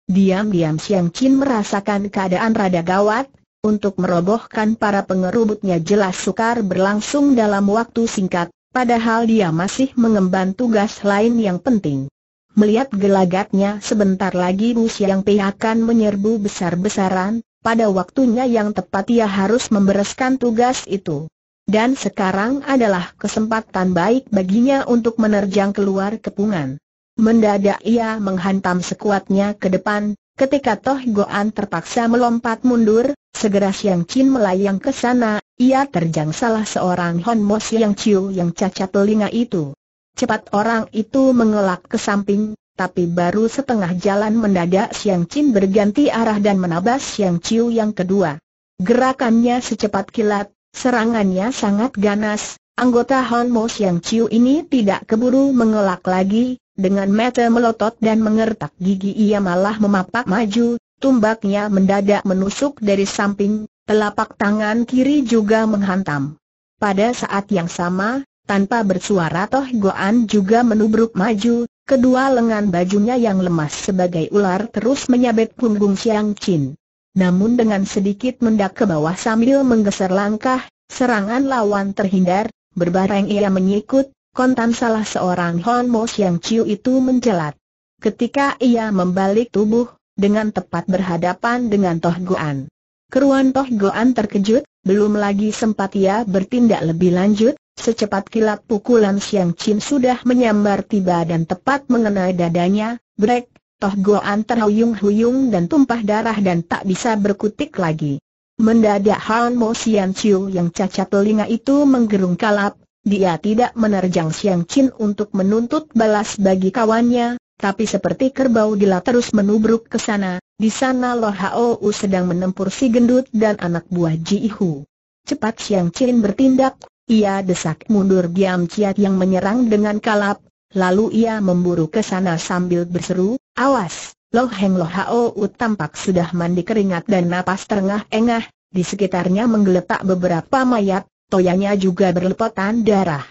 Diam-diam Siang Chin merasakan keadaan rada gawat, untuk merobohkan para pengerubutnya jelas sukar berlangsung dalam waktu singkat, padahal dia masih mengemban tugas lain yang penting. Melihat gelagatnya sebentar lagi Bu Siang Pei akan menyerbu besar-besaran, pada waktunya yang tepat ia harus membereskan tugas itu. Dan sekarang adalah kesempatan baik baginya untuk menerjang keluar kepungan. Mendadak ia menghantam sekuatnya ke depan, ketika Toh Goan terpaksa melompat mundur, segera Siang Chin melayang ke sana, ia terjang salah seorang Hon Mo Siang Chiu yang cacat telinga itu. Cepat orang itu mengelak ke samping, tapi baru setengah jalan mendadak Siang Chin berganti arah dan menabas Siang Chiu yang kedua. Gerakannya secepat kilat, serangannya sangat ganas, anggota Hon Mo Siang Chiu ini tidak keburu mengelak lagi, dengan mata melotot dan mengertak gigi ia malah memapak maju, tumbaknya mendadak menusuk dari samping, telapak tangan kiri juga menghantam. Pada saat yang sama, tanpa bersuara Toh Goan juga menubruk maju, kedua lengan bajunya yang lemas sebagai ular terus menyabet punggung Siang Chin. Namun dengan sedikit mendak ke bawah sambil menggeser langkah, serangan lawan terhindar, berbareng ia menyikut, kontan salah seorang Mo Siang Chiu itu menjelat. Ketika ia membalik tubuh, dengan tepat berhadapan dengan Toh Goan. Keruan Toh Goan terkejut, belum lagi sempat ia bertindak lebih lanjut, secepat kilat pukulan Siang Chin sudah menyambar tiba dan tepat mengenai dadanya, brek, Toh Goan terhuyung-huyung dan tumpah darah dan tak bisa berkutik lagi. Mendadak Han Mo Sian Chiu yang cacat telinga itu menggerung kalap, dia tidak menerjang Siang Chin untuk menuntut balas bagi kawannya, tapi seperti kerbau gila terus menubruk ke sana, di sana Lo Hao U sedang menempur si gendut dan anak buah Ji Hu. Cepat Siang Chin bertindak, ia desak mundur Giam Chiat yang menyerang dengan kalap, lalu ia memburu ke sana sambil berseru, awas! Lo Heng Lo Hao U tampak sudah mandi keringat dan napas terengah-engah, di sekitarnya menggeletak beberapa mayat, toyanya juga berlepotan darah.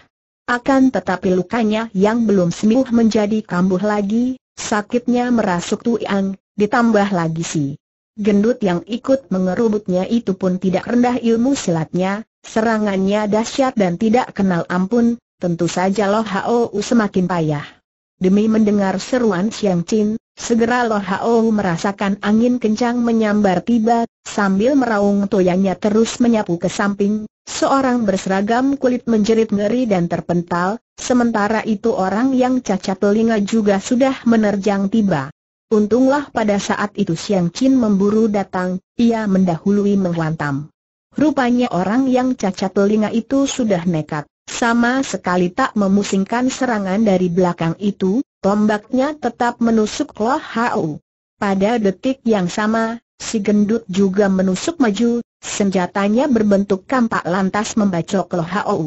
Akan tetapi lukanya yang belum sembuh menjadi kambuh lagi, sakitnya merasuk tuang, ditambah lagi si gendut yang ikut mengerubutnya itu pun tidak rendah ilmu silatnya, serangannya dahsyat dan tidak kenal ampun, tentu saja Loh Hou semakin payah. Demi mendengar seruan Siang Chin, segera Lor Hao merasakan angin kencang menyambar tiba, sambil meraung toyanya terus menyapu ke samping, seorang berseragam kulit menjerit ngeri dan terpental, sementara itu orang yang cacat telinga juga sudah menerjang tiba. Untunglah pada saat itu Siang Chin memburu datang, ia mendahului menghantam. Rupanya orang yang cacat telinga itu sudah nekat sama sekali tak memusingkan serangan dari belakang itu, tombaknya tetap menusuk loh Hau. Pada detik yang sama, si gendut juga menusuk maju, senjatanya berbentuk kampak lantas membacok loh Hau.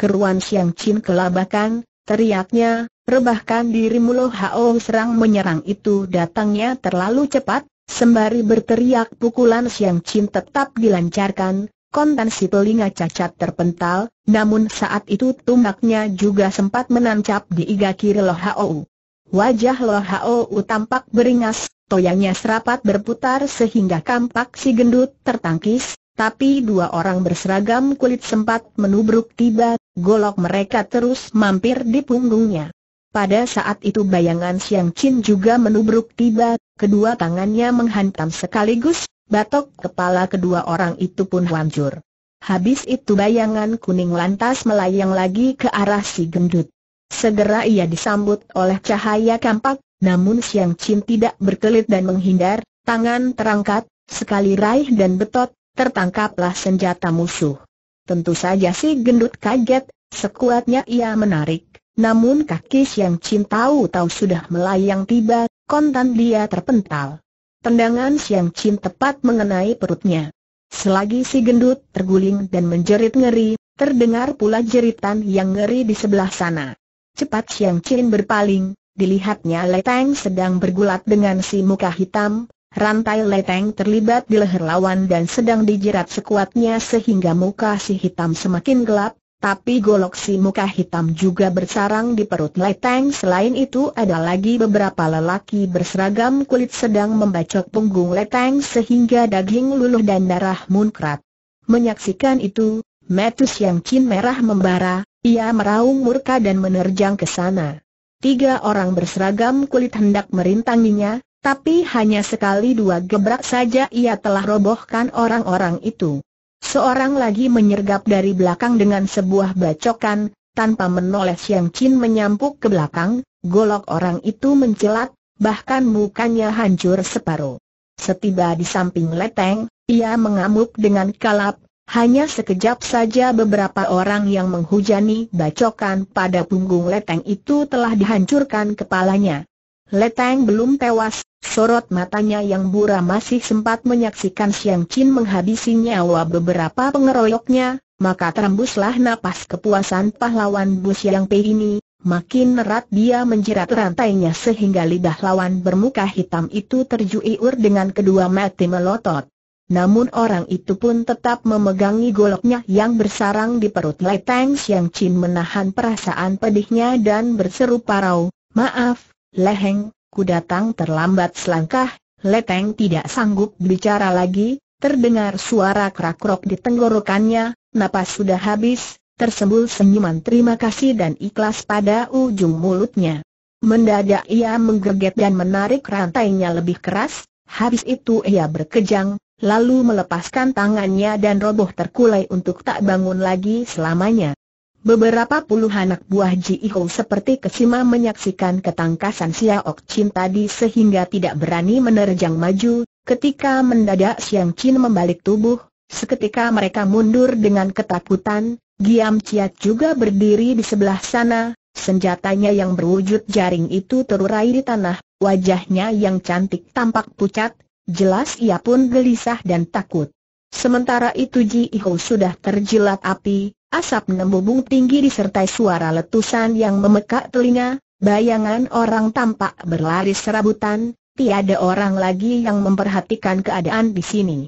Keruan Siang cin kelabakan, teriaknya, rebahkan dirimu Lo Hau serang menyerang itu datangnya terlalu cepat, sembari berteriak pukulan Siang cin tetap dilancarkan, Kontan si telinga cacat terpental, namun saat itu tumbaknya juga sempat menancap di iga kiri Loh Hou. Wajah Loh Hou tampak beringas, toyangnya serapat berputar sehingga kampak si gendut tertangkis, tapi dua orang berseragam kulit sempat menubruk tiba, golok mereka terus mampir di punggungnya. Pada saat itu bayangan Siang Chin juga menubruk tiba, kedua tangannya menghantam sekaligus, Batok kepala kedua orang itu pun hancur. Habis itu bayangan kuning lantas melayang lagi ke arah si gendut. Segera ia disambut oleh cahaya kampak, namun Siang Chin tidak berkelit dan menghindar, tangan terangkat, sekali raih dan betot, tertangkaplah senjata musuh. Tentu saja si gendut kaget, sekuatnya ia menarik, namun kaki Siang Chin tahu-tahu sudah melayang tiba, kontan dia terpental. Tendangan Siang Chin tepat mengenai perutnya. Selagi si gendut terguling dan menjerit ngeri, terdengar pula jeritan yang ngeri di sebelah sana. Cepat Siang Chin berpaling, dilihatnya Leteng sedang bergulat dengan si muka hitam, rantai Leteng terlibat di leher lawan dan sedang dijerat sekuatnya sehingga muka si hitam semakin gelap, tapi golok si muka hitam juga bersarang di perut Leteng Selain itu ada lagi beberapa lelaki berseragam kulit sedang membacok punggung Leteng sehingga daging luluh dan darah munkrat Menyaksikan itu, Metus yang cin merah membara, ia meraung murka dan menerjang ke sana Tiga orang berseragam kulit hendak merintanginya, tapi hanya sekali dua gebrak saja ia telah robohkan orang-orang itu Seorang lagi menyergap dari belakang dengan sebuah bacokan, tanpa menoleh Siang Chin menyampuk ke belakang, golok orang itu mencelat, bahkan mukanya hancur separuh. Setiba di samping Leteng, ia mengamuk dengan kalap, hanya sekejap saja beberapa orang yang menghujani bacokan pada punggung Leteng itu telah dihancurkan kepalanya. Letang belum tewas, sorot matanya yang buram masih sempat menyaksikan Siang Chin menghabisi nyawa beberapa pengeroyoknya, maka terembuslah napas kepuasan pahlawan Bu Siang Pei ini, makin erat dia menjerat rantainya sehingga lidah lawan bermuka hitam itu terjuiur dengan kedua mati melotot. Namun orang itu pun tetap memegangi goloknya yang bersarang di perut Letang Siang Chin menahan perasaan pedihnya dan berseru parau, maaf, Leheng, ku datang terlambat selangkah, Leteng tidak sanggup bicara lagi, terdengar suara krak-krok di tenggorokannya, napas sudah habis, tersembul senyuman terima kasih dan ikhlas pada ujung mulutnya. Mendadak ia menggeget dan menarik rantainya lebih keras, habis itu ia berkejang, lalu melepaskan tangannya dan roboh terkulai untuk tak bangun lagi selamanya. Beberapa puluh anak buah Ji Ho seperti kesima menyaksikan ketangkasan Ok Chin tadi sehingga tidak berani menerjang maju, ketika mendadak Xiang Chin membalik tubuh, seketika mereka mundur dengan ketakutan, Giam Ciat juga berdiri di sebelah sana, senjatanya yang berwujud jaring itu terurai di tanah, wajahnya yang cantik tampak pucat, jelas ia pun gelisah dan takut. Sementara itu Ji Iho sudah terjilat api, asap membumbung tinggi disertai suara letusan yang memekak telinga, bayangan orang tampak berlari serabutan, tiada orang lagi yang memperhatikan keadaan di sini.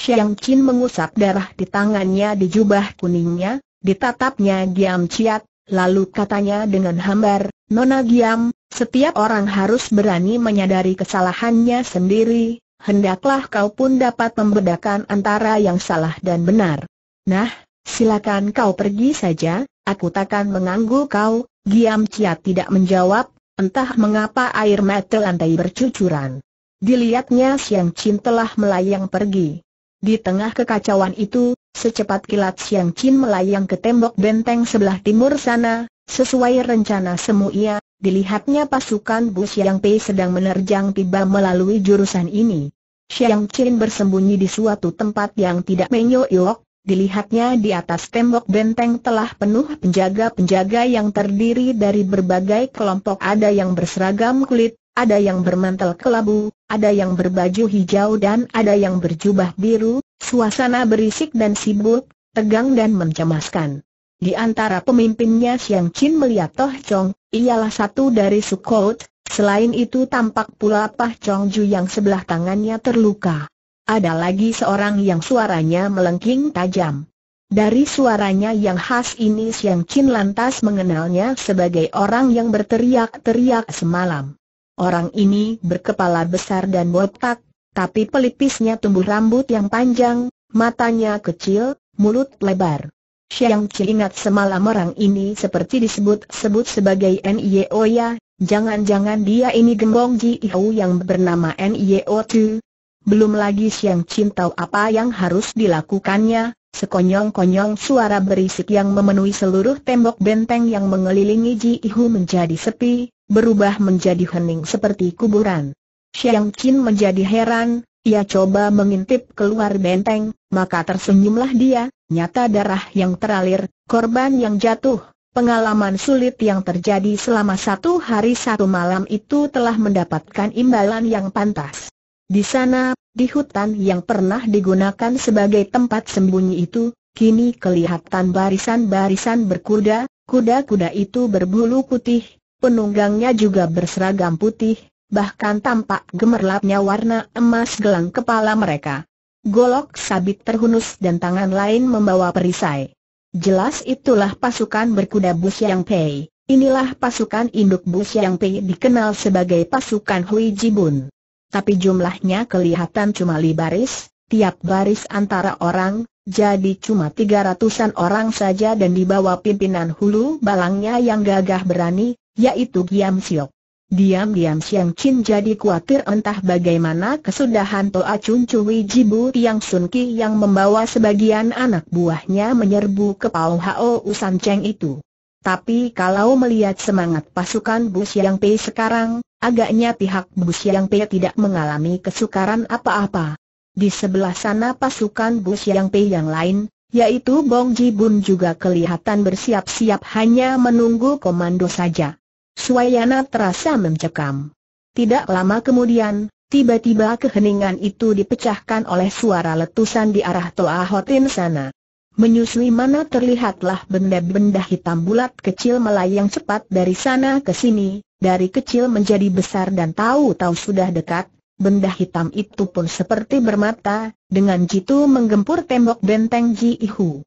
Xiang Qin mengusap darah di tangannya di jubah kuningnya, ditatapnya Giam Ciat, lalu katanya dengan hambar, Nona Giam, setiap orang harus berani menyadari kesalahannya sendiri, hendaklah kau pun dapat membedakan antara yang salah dan benar. Nah, silakan kau pergi saja, aku takkan mengganggu kau, Giam Chia tidak menjawab, entah mengapa air mata lantai bercucuran. Dilihatnya Siang Chin telah melayang pergi. Di tengah kekacauan itu, secepat kilat Siang Chin melayang ke tembok benteng sebelah timur sana, sesuai rencana semu ia dilihatnya pasukan Bu Xiang Pei sedang menerjang tiba melalui jurusan ini. Xiang Qin bersembunyi di suatu tempat yang tidak menyoyok, dilihatnya di atas tembok benteng telah penuh penjaga-penjaga yang terdiri dari berbagai kelompok ada yang berseragam kulit, ada yang bermantel kelabu, ada yang berbaju hijau dan ada yang berjubah biru, suasana berisik dan sibuk, tegang dan mencemaskan. Di antara pemimpinnya Xiang Qin melihat Toh Chong, ialah satu dari Sukot, selain itu tampak pula Pah Chong Ju yang sebelah tangannya terluka. Ada lagi seorang yang suaranya melengking tajam. Dari suaranya yang khas ini Siang Chin lantas mengenalnya sebagai orang yang berteriak-teriak semalam. Orang ini berkepala besar dan botak, tapi pelipisnya tumbuh rambut yang panjang, matanya kecil, mulut lebar. Xiang Qi ingat semalam orang ini seperti disebut-sebut sebagai N.I.O. ya, jangan-jangan dia ini gembong Ji Hou yang bernama N.I.O. Tu. Belum lagi Xiang Qi tahu apa yang harus dilakukannya, sekonyong-konyong suara berisik yang memenuhi seluruh tembok benteng yang mengelilingi Ji Hou menjadi sepi, berubah menjadi hening seperti kuburan. Xiang Qin menjadi heran, ia coba mengintip keluar benteng, maka tersenyumlah dia, nyata darah yang teralir, korban yang jatuh. Pengalaman sulit yang terjadi selama satu hari satu malam itu telah mendapatkan imbalan yang pantas. Di sana, di hutan yang pernah digunakan sebagai tempat sembunyi itu, kini kelihatan barisan-barisan berkuda, kuda-kuda itu berbulu putih, penunggangnya juga berseragam putih, bahkan tampak gemerlapnya warna emas gelang kepala mereka. Golok sabit terhunus dan tangan lain membawa perisai. Jelas itulah pasukan berkuda Bus Yang Pei. Inilah pasukan induk Bus Yang Pei dikenal sebagai pasukan Hui Jibun. Tapi jumlahnya kelihatan cuma li baris, tiap baris antara orang, jadi cuma tiga ratusan orang saja dan dibawa pimpinan hulu balangnya yang gagah berani, yaitu Giam Siok. Diam-diam Siang Chin jadi khawatir entah bagaimana kesudahan Toa Chun Chui Jibu Tiang Sun Ki yang membawa sebagian anak buahnya menyerbu ke Pau Hao Usan Cheng itu. Tapi kalau melihat semangat pasukan Bu Siang Pei sekarang, agaknya pihak Bu Siang Pei tidak mengalami kesukaran apa-apa. Di sebelah sana pasukan Bu Siang Pei yang lain, yaitu Bong Jibun juga kelihatan bersiap-siap hanya menunggu komando saja. Suayana terasa mencekam. Tidak lama kemudian, tiba-tiba keheningan itu dipecahkan oleh suara letusan di arah Toa Hotin sana. Menyusui mana terlihatlah benda-benda hitam bulat kecil melayang cepat dari sana ke sini, dari kecil menjadi besar dan tahu-tahu sudah dekat, Benda hitam itu pun seperti bermata, dengan jitu menggempur tembok benteng Ji Ihu.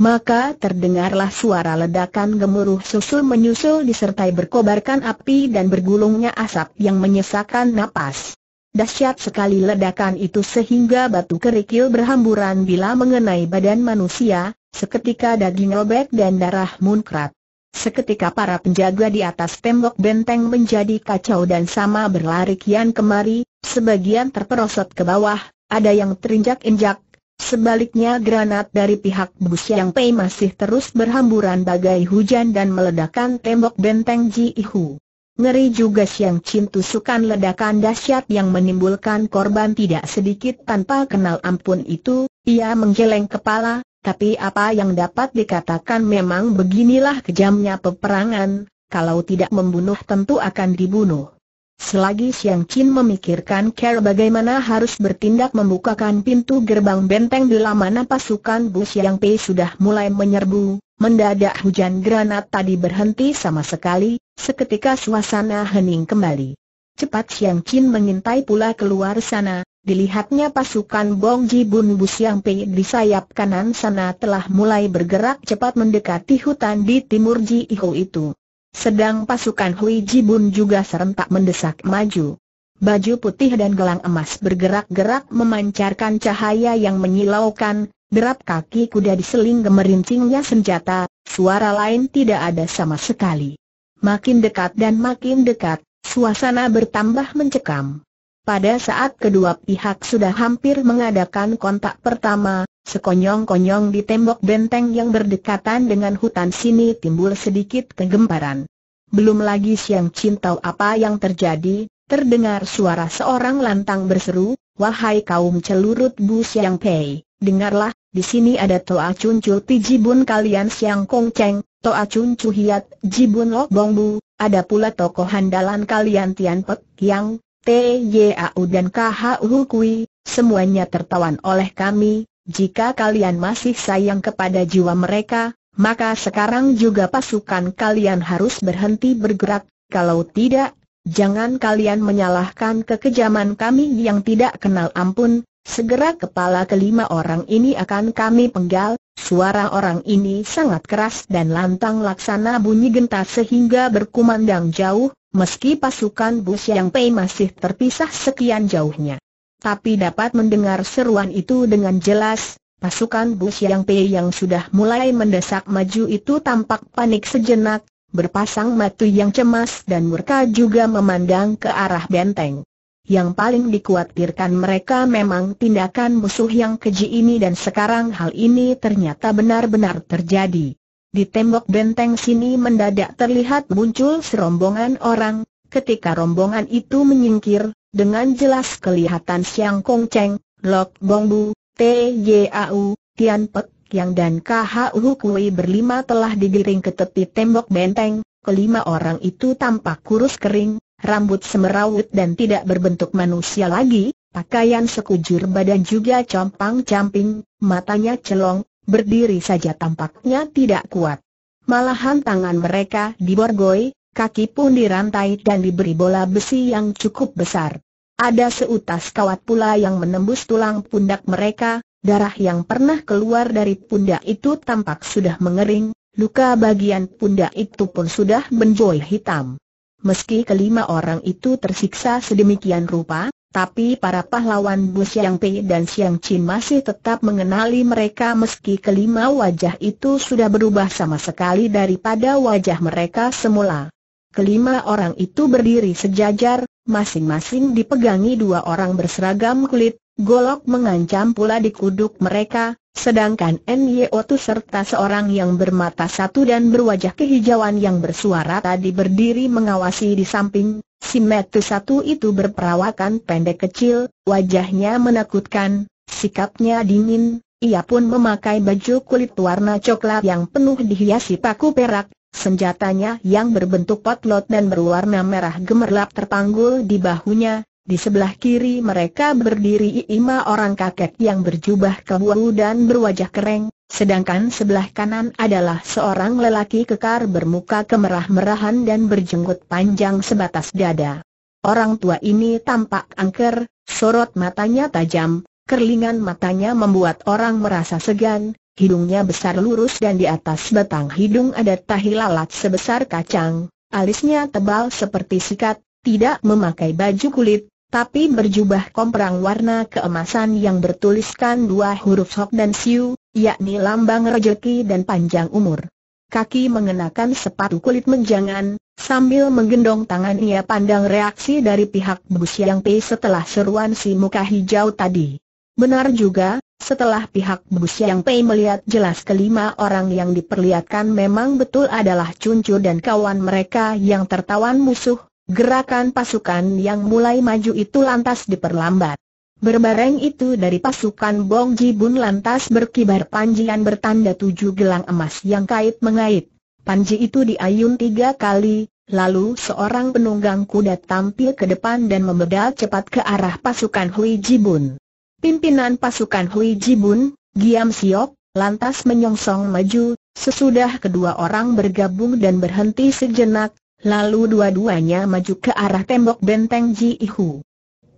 Maka terdengarlah suara ledakan gemuruh susul menyusul disertai berkobarkan api dan bergulungnya asap yang menyesakkan napas. Dahsyat sekali ledakan itu sehingga batu kerikil berhamburan bila mengenai badan manusia, seketika daging robek dan darah munkrat. Seketika para penjaga di atas tembok benteng menjadi kacau dan sama berlari kian kemari, sebagian terperosot ke bawah, ada yang terinjak-injak, Sebaliknya granat dari pihak Bu Siang Pei masih terus berhamburan bagai hujan dan meledakkan tembok benteng Ji Ihu. Ngeri juga Siang Chin tusukan ledakan dahsyat yang menimbulkan korban tidak sedikit tanpa kenal ampun itu, ia menggeleng kepala, tapi apa yang dapat dikatakan memang beginilah kejamnya peperangan, kalau tidak membunuh tentu akan dibunuh. Selagi Siang Chin memikirkan cara bagaimana harus bertindak membukakan pintu gerbang benteng di lamana pasukan Bu Siang Pei sudah mulai menyerbu, mendadak hujan granat tadi berhenti sama sekali, seketika suasana hening kembali. Cepat Siang Chin mengintai pula keluar sana, dilihatnya pasukan Bong Ji Bun Bu Siang Pei di sayap kanan sana telah mulai bergerak cepat mendekati hutan di timur Ji Iho itu. Sedang pasukan Hui Jibun juga serentak mendesak maju. Baju putih dan gelang emas bergerak-gerak memancarkan cahaya yang menyilaukan, derap kaki kuda diseling gemerincingnya senjata, suara lain tidak ada sama sekali. Makin dekat dan makin dekat, suasana bertambah mencekam. Pada saat kedua pihak sudah hampir mengadakan kontak pertama, Sekonyong-konyong di tembok benteng yang berdekatan dengan hutan sini timbul sedikit kegemparan. Belum lagi siang cintau apa yang terjadi, terdengar suara seorang lantang berseru, Wahai kaum celurut Bu Siang Pei, dengarlah, di sini ada Toa cuncu Chu Ti Jibun kalian Siang Kong Cheng, Toa cuncu Hiat, Jibun Lok Bong Bu, ada pula tokoh handalan kalian Tian Pek Yang, T.Y.A.U. dan K.H.U. Kui, semuanya tertawan oleh kami, jika kalian masih sayang kepada jiwa mereka, maka sekarang juga pasukan kalian harus berhenti bergerak, kalau tidak, jangan kalian menyalahkan kekejaman kami yang tidak kenal ampun, segera kepala kelima orang ini akan kami penggal, suara orang ini sangat keras dan lantang laksana bunyi genta sehingga berkumandang jauh, meski pasukan Bus Yang Pei masih terpisah sekian jauhnya tapi dapat mendengar seruan itu dengan jelas, pasukan Bu Xiang Pei yang sudah mulai mendesak maju itu tampak panik sejenak, berpasang mata yang cemas dan murka juga memandang ke arah benteng. Yang paling dikhawatirkan mereka memang tindakan musuh yang keji ini dan sekarang hal ini ternyata benar-benar terjadi. Di tembok benteng sini mendadak terlihat muncul serombongan orang, ketika rombongan itu menyingkir, dengan jelas kelihatan Siang Kong Cheng, Lok Bong Bu, T Y A U, Tian Pek Yang dan K H U. Kui berlima telah digiring ke tepi tembok benteng, kelima orang itu tampak kurus kering, rambut semerawut dan tidak berbentuk manusia lagi, pakaian sekujur badan juga compang-camping, matanya celong, berdiri saja tampaknya tidak kuat. Malahan tangan mereka diborgoi, kaki pun dirantai dan diberi bola besi yang cukup besar. Ada seutas kawat pula yang menembus tulang pundak mereka, darah yang pernah keluar dari pundak itu tampak sudah mengering, luka bagian pundak itu pun sudah benjol hitam. Meski kelima orang itu tersiksa sedemikian rupa, tapi para pahlawan Bu Siang Pei dan Siang Chin masih tetap mengenali mereka meski kelima wajah itu sudah berubah sama sekali daripada wajah mereka semula. Kelima orang itu berdiri sejajar, masing-masing dipegangi dua orang berseragam kulit, golok mengancam pula di kuduk mereka, sedangkan N.Y.O.T. serta seorang yang bermata satu dan berwajah kehijauan yang bersuara tadi berdiri mengawasi di samping, si metu satu itu berperawakan pendek kecil, wajahnya menakutkan, sikapnya dingin, ia pun memakai baju kulit warna coklat yang penuh dihiasi paku perak, Senjatanya yang berbentuk potlot dan berwarna merah gemerlap terpanggul di bahunya, di sebelah kiri mereka berdiri lima orang kakek yang berjubah kebu dan berwajah kering, sedangkan sebelah kanan adalah seorang lelaki kekar bermuka kemerah-merahan dan berjenggot panjang sebatas dada. Orang tua ini tampak angker, sorot matanya tajam, kerlingan matanya membuat orang merasa segan, hidungnya besar lurus dan di atas batang hidung ada tahi lalat sebesar kacang, alisnya tebal seperti sikat, tidak memakai baju kulit, tapi berjubah komprang warna keemasan yang bertuliskan dua huruf Hok dan Siu, yakni lambang rejeki dan panjang umur. Kaki mengenakan sepatu kulit menjangan, Sambil menggendong tangan ia pandang reaksi dari pihak Bu yang Pei setelah seruan si muka hijau tadi. Benar juga, setelah pihak Bu yang Pei melihat jelas kelima orang yang diperlihatkan memang betul adalah Cuncu dan kawan mereka yang tertawan musuh, gerakan pasukan yang mulai maju itu lantas diperlambat. Berbareng itu dari pasukan Bong Ji Bun lantas berkibar panjian bertanda tujuh gelang emas yang kait mengait. Panji itu diayun tiga kali, lalu seorang penunggang kuda tampil ke depan dan membedah cepat ke arah pasukan Hui Ji Bun. Pimpinan pasukan Hui Jibun, Giam Siok, lantas menyongsong maju, sesudah kedua orang bergabung dan berhenti sejenak, lalu dua-duanya maju ke arah tembok benteng Ji Ihu.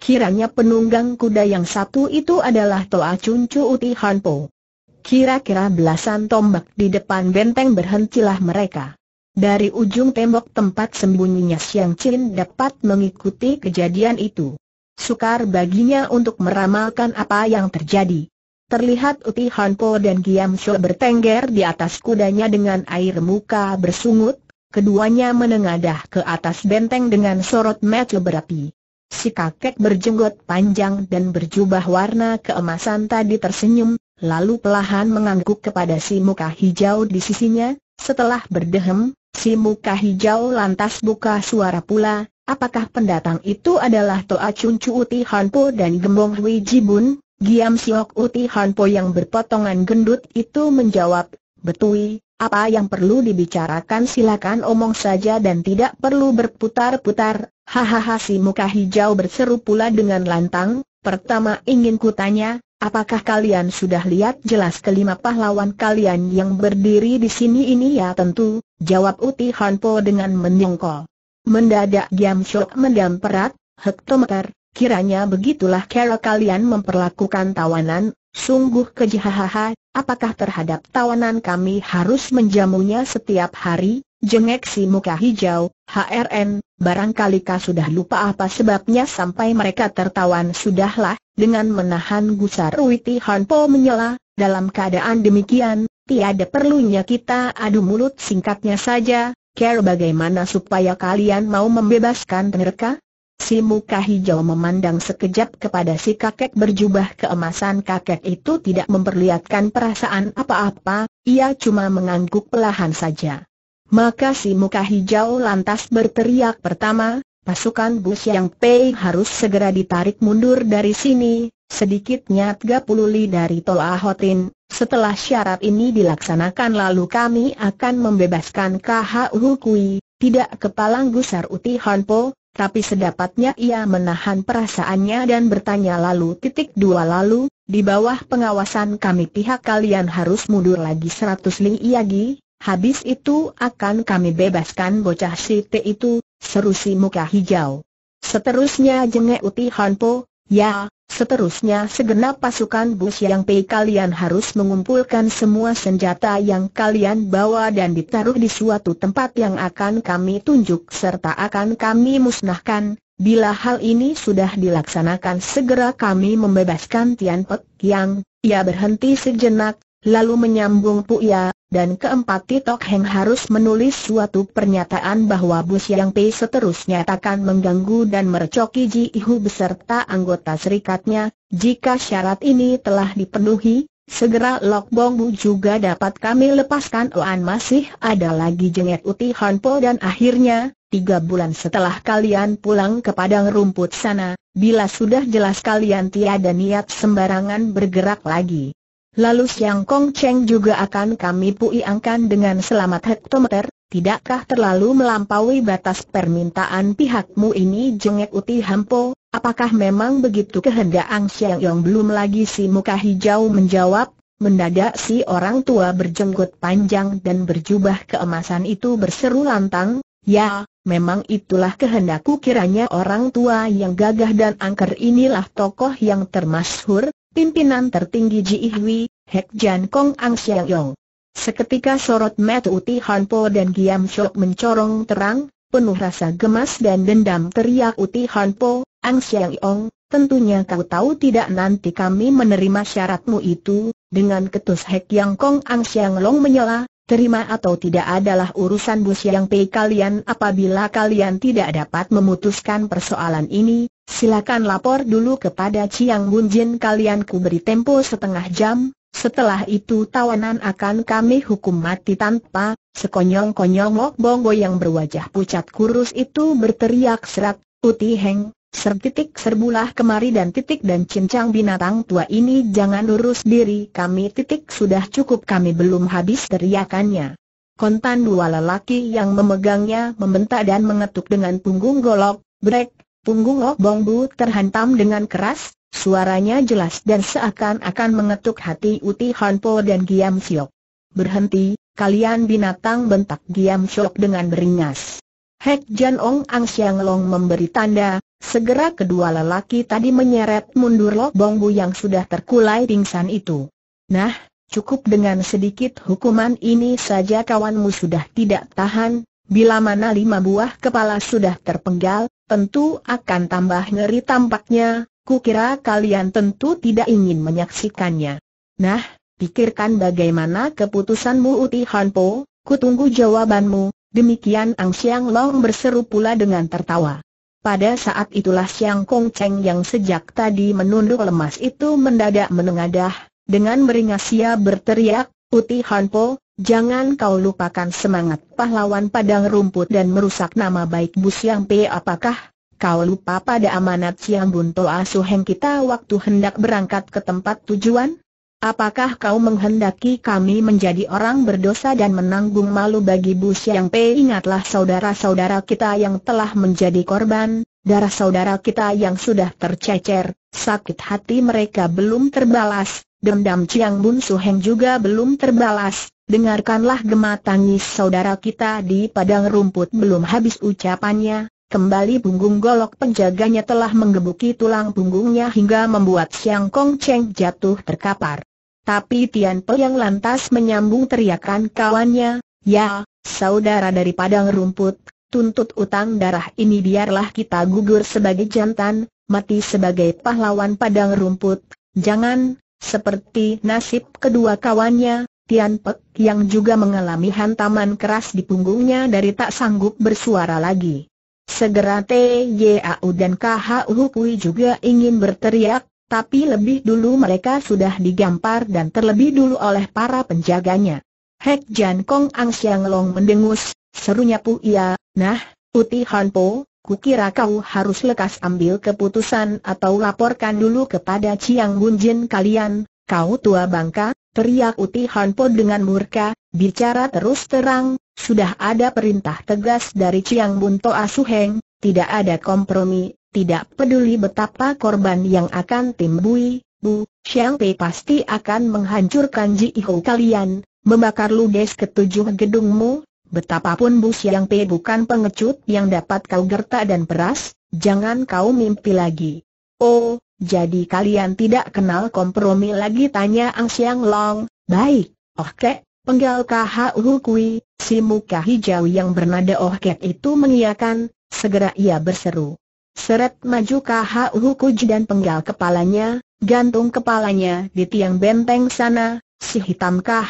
Kiranya penunggang kuda yang satu itu adalah Toa Cuncu Uti Po. Kira-kira belasan tombak di depan benteng berhentilah mereka. Dari ujung tembok tempat sembunyinya Siang Chin dapat mengikuti kejadian itu sukar baginya untuk meramalkan apa yang terjadi. Terlihat Uti Hanpo dan Giam Sho bertengger di atas kudanya dengan air muka bersungut, keduanya menengadah ke atas benteng dengan sorot mata berapi. Si kakek berjenggot panjang dan berjubah warna keemasan tadi tersenyum, lalu pelahan mengangguk kepada si muka hijau di sisinya, setelah berdehem, si muka hijau lantas buka suara pula, apakah pendatang itu adalah Toa Chun Chu Uti Po dan Gembong Hui Bun? Giam Siok Uti Po yang berpotongan gendut itu menjawab, Betui, apa yang perlu dibicarakan silakan omong saja dan tidak perlu berputar-putar. Hahaha si muka hijau berseru pula dengan lantang, pertama ingin kutanya, Apakah kalian sudah lihat jelas kelima pahlawan kalian yang berdiri di sini ini ya tentu, jawab Uti Hanpo dengan menyongkol. Mendadak Giam Syok mendam perat, hektometer, kiranya begitulah cara kalian memperlakukan tawanan, sungguh kejihahaha, apakah terhadap tawanan kami harus menjamunya setiap hari? Jengek si muka hijau, HRN, barangkali kau sudah lupa apa sebabnya sampai mereka tertawan sudahlah, dengan menahan gusar Witi Hanpo menyela, dalam keadaan demikian, tiada perlunya kita adu mulut singkatnya saja, care bagaimana supaya kalian mau membebaskan mereka? Si muka hijau memandang sekejap kepada si kakek berjubah keemasan kakek itu tidak memperlihatkan perasaan apa-apa, ia cuma mengangguk pelahan saja. Maka si muka hijau lantas berteriak pertama, pasukan Bus Yang Pei harus segera ditarik mundur dari sini, sedikitnya 30 li dari Tol Ahotin. Setelah syarat ini dilaksanakan lalu kami akan membebaskan KHU Kui, tidak kepalang gusar Uti Hanpo, tapi sedapatnya ia menahan perasaannya dan bertanya lalu titik dua lalu, di bawah pengawasan kami pihak kalian harus mundur lagi 100 li iagi, Habis itu akan kami bebaskan bocah si T itu, seru si muka hijau. Seterusnya jenge Uti Hanpo, ya, seterusnya segenap pasukan bus yang pei kalian harus mengumpulkan semua senjata yang kalian bawa dan ditaruh di suatu tempat yang akan kami tunjuk serta akan kami musnahkan. Bila hal ini sudah dilaksanakan segera kami membebaskan Tian Pek Yang, ia berhenti sejenak, Lalu menyambung Puya, dan keempat Titok Heng harus menulis suatu pernyataan bahwa Bus Yang Pei seterusnya takkan mengganggu dan mercoki Ji Ihu beserta anggota serikatnya, jika syarat ini telah dipenuhi, segera Lok Bong Bu juga dapat kami lepaskan Oan masih ada lagi jenget Uti Hanpo dan akhirnya, tiga bulan setelah kalian pulang ke padang rumput sana, bila sudah jelas kalian tiada niat sembarangan bergerak lagi Lalu Siang Kong Cheng juga akan kami puiangkan dengan selamat hektometer, tidakkah terlalu melampaui batas permintaan pihakmu ini jengek Uti Hampo, apakah memang begitu kehendak Ang Siang Yong belum lagi si muka hijau menjawab, mendadak si orang tua berjenggot panjang dan berjubah keemasan itu berseru lantang, ya, Memang itulah kehendakku kiranya orang tua yang gagah dan angker inilah tokoh yang termasyhur, Pimpinan tertinggi Ji Hui, Hek Jan Kong Ang Xiao Yong. Seketika sorot mata Uti Han Po dan Giam Shok mencorong terang, penuh rasa gemas dan dendam teriak Uti Han Po, Ang Xiao Yong, tentunya kau tahu tidak nanti kami menerima syaratmu itu, dengan ketus Hek Yang Kong Ang Xiao Long menyela, terima atau tidak adalah urusan Bu yang Pei kalian apabila kalian tidak dapat memutuskan persoalan ini, Silakan lapor dulu kepada Bun Jin kalian ku beri tempo setengah jam, setelah itu tawanan akan kami hukum mati tanpa, sekonyong-konyong Mok Bongo yang berwajah pucat kurus itu berteriak serak, Uti Heng, Sertitik serbulah kemari dan titik dan cincang binatang tua ini jangan lurus diri kami titik sudah cukup kami belum habis teriakannya. Kontan dua lelaki yang memegangnya membentak dan mengetuk dengan punggung golok, brek, Punggung oh, Bong Bu terhantam dengan keras, suaranya jelas dan seakan-akan mengetuk hati Uti Hanpo dan Giam Siok. Berhenti, kalian binatang bentak Giam Siok dengan beringas. Hek Jan Ong Ang Siang Long memberi tanda, segera kedua lelaki tadi menyeret mundur Bong Bu yang sudah terkulai pingsan itu. Nah, cukup dengan sedikit hukuman ini saja kawanmu sudah tidak tahan, Bila mana lima buah kepala sudah terpenggal, tentu akan tambah ngeri tampaknya, kukira kalian tentu tidak ingin menyaksikannya. Nah, pikirkan bagaimana keputusanmu Uti Hanpo, kutunggu jawabanmu, demikian Ang Siang Long berseru pula dengan tertawa. Pada saat itulah Siang Kong Cheng yang sejak tadi menunduk lemas itu mendadak menengadah, dengan meringas ia berteriak, Uti Hanpo, Jangan kau lupakan semangat pahlawan padang rumput dan merusak nama baik Bu Siang P. Apakah kau lupa pada amanat Siang Bunto Asuheng kita waktu hendak berangkat ke tempat tujuan? Apakah kau menghendaki kami menjadi orang berdosa dan menanggung malu bagi Bu Siang P? Ingatlah saudara-saudara kita yang telah menjadi korban, darah saudara kita yang sudah tercecer, sakit hati mereka belum terbalas, Dendam Chiang Bun Su Heng juga belum terbalas, dengarkanlah gema tangis saudara kita di padang rumput belum habis ucapannya, kembali punggung golok penjaganya telah menggebuki tulang punggungnya hingga membuat Siang Kong Cheng jatuh terkapar. Tapi Tian Pe yang lantas menyambung teriakan kawannya, ya, saudara dari padang rumput, tuntut utang darah ini biarlah kita gugur sebagai jantan, mati sebagai pahlawan padang rumput, jangan, seperti nasib kedua kawannya, Tian Pek yang juga mengalami hantaman keras di punggungnya dari tak sanggup bersuara lagi. Segera T.Y.A.U. dan K.H.U. Pui juga ingin berteriak, tapi lebih dulu mereka sudah digampar dan terlebih dulu oleh para penjaganya. Hek Jan Kong Ang Siang Long mendengus, serunya ya, nah, Uti Han Po, Kukira kau harus lekas ambil keputusan atau laporkan dulu kepada Chiang Bunjin kalian, kau tua bangka, teriak Uti Hanpo dengan murka, bicara terus terang, sudah ada perintah tegas dari Chiang Bunto Asuheng, tidak ada kompromi, tidak peduli betapa korban yang akan timbui, Bu, Xiang Pei pasti akan menghancurkan Ji Iho kalian, membakar ludes ketujuh gedungmu, Betapapun Bu Siang Pei bukan pengecut yang dapat kau gerta dan peras, jangan kau mimpi lagi. Oh, jadi kalian tidak kenal kompromi lagi tanya Ang Siang Long, baik, Oke. Oh penggal KHU Kui, si muka hijau yang bernada oh itu mengiakan, segera ia berseru. Seret maju KHU Kuj dan penggal kepalanya, gantung kepalanya di tiang benteng sana, Si hitam Kau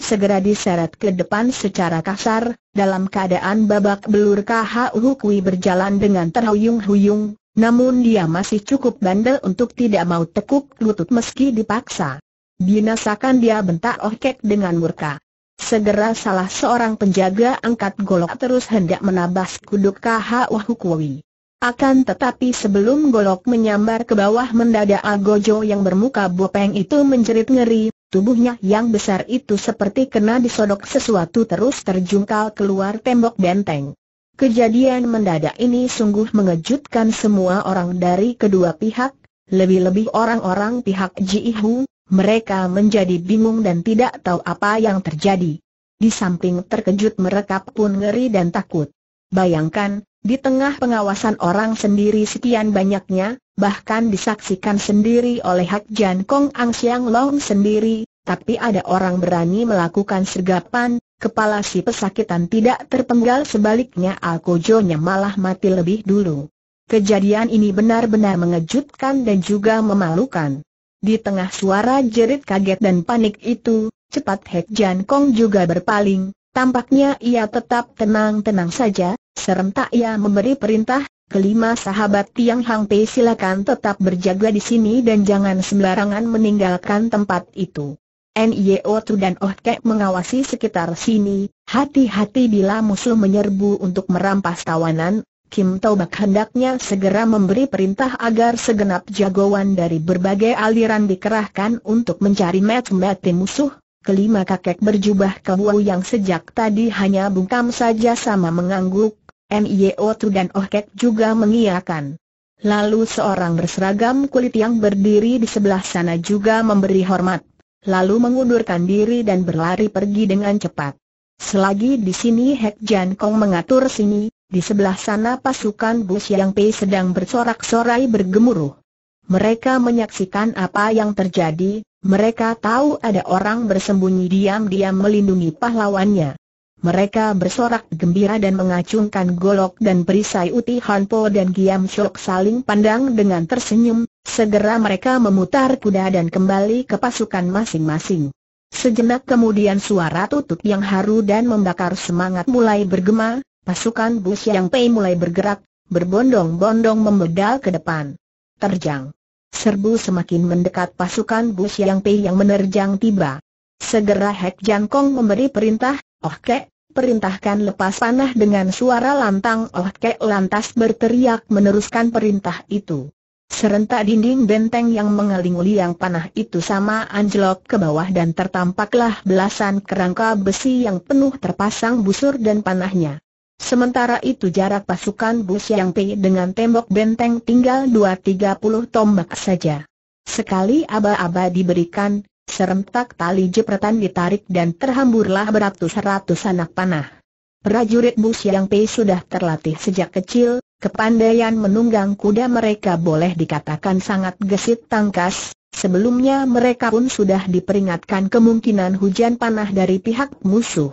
segera diseret ke depan secara kasar, dalam keadaan babak belur KH Kui berjalan dengan terhuyung-huyung, namun dia masih cukup bandel untuk tidak mau tekuk lutut meski dipaksa. Binasakan dia bentak Ohkek dengan murka. Segera salah seorang penjaga angkat golok terus hendak menabas kuduk KH Hukui. Akan tetapi sebelum golok menyambar ke bawah mendadak Agojo yang bermuka bopeng itu menjerit ngeri, Tubuhnya yang besar itu seperti kena disodok sesuatu terus terjungkal keluar tembok benteng. Kejadian mendadak ini sungguh mengejutkan semua orang dari kedua pihak, lebih-lebih orang-orang pihak Ji Jihu, mereka menjadi bingung dan tidak tahu apa yang terjadi. Di samping terkejut mereka pun ngeri dan takut. Bayangkan, di tengah pengawasan orang sendiri sekian banyaknya, bahkan disaksikan sendiri oleh Hak Jan Kong Ang Siang Long sendiri, tapi ada orang berani melakukan sergapan, kepala si pesakitan tidak terpenggal sebaliknya Alkojonya malah mati lebih dulu. Kejadian ini benar-benar mengejutkan dan juga memalukan. Di tengah suara jerit kaget dan panik itu, cepat Hak Jan Kong juga berpaling, tampaknya ia tetap tenang-tenang saja, Serentak ia memberi perintah, kelima sahabat Tiang Hang Pei silakan tetap berjaga di sini dan jangan sembarangan meninggalkan tempat itu. NIO Tu dan Oh Kek mengawasi sekitar sini, hati-hati bila musuh menyerbu untuk merampas tawanan, Kim Taubak hendaknya segera memberi perintah agar segenap jagoan dari berbagai aliran dikerahkan untuk mencari mati-mati musuh. Kelima kakek berjubah kewu yang sejak tadi hanya bungkam saja sama mengangguk, Mio Tu dan Oh Kek juga mengiakan. Lalu seorang berseragam kulit yang berdiri di sebelah sana juga memberi hormat, lalu mengundurkan diri dan berlari pergi dengan cepat. Selagi di sini Hek Jan Kong mengatur sini, di sebelah sana pasukan Bus Yang Pei sedang bersorak-sorai bergemuruh. Mereka menyaksikan apa yang terjadi, mereka tahu ada orang bersembunyi diam-diam melindungi pahlawannya. Mereka bersorak gembira dan mengacungkan golok dan perisai Uti Hanpo dan Giam Shok saling pandang dengan tersenyum, segera mereka memutar kuda dan kembali ke pasukan masing-masing. Sejenak kemudian suara tutup yang haru dan membakar semangat mulai bergema, pasukan bus yang Pei mulai bergerak, berbondong-bondong membedal ke depan. Terjang. Serbu semakin mendekat pasukan bus yang Pei yang menerjang tiba. Segera Hek Kong memberi perintah, Oh kek, perintahkan lepas panah dengan suara lantang Oh Kek lantas berteriak meneruskan perintah itu. Serentak dinding benteng yang mengelilingi liang panah itu sama anjlok ke bawah dan tertampaklah belasan kerangka besi yang penuh terpasang busur dan panahnya. Sementara itu jarak pasukan Bus Yang Pi dengan tembok benteng tinggal 2-30 tombak saja. Sekali aba-aba diberikan, Serentak tali jepretan ditarik dan terhamburlah beratus-ratus anak panah. Prajurit Bu Siang Pei sudah terlatih sejak kecil, kepandaian menunggang kuda mereka boleh dikatakan sangat gesit tangkas, sebelumnya mereka pun sudah diperingatkan kemungkinan hujan panah dari pihak musuh.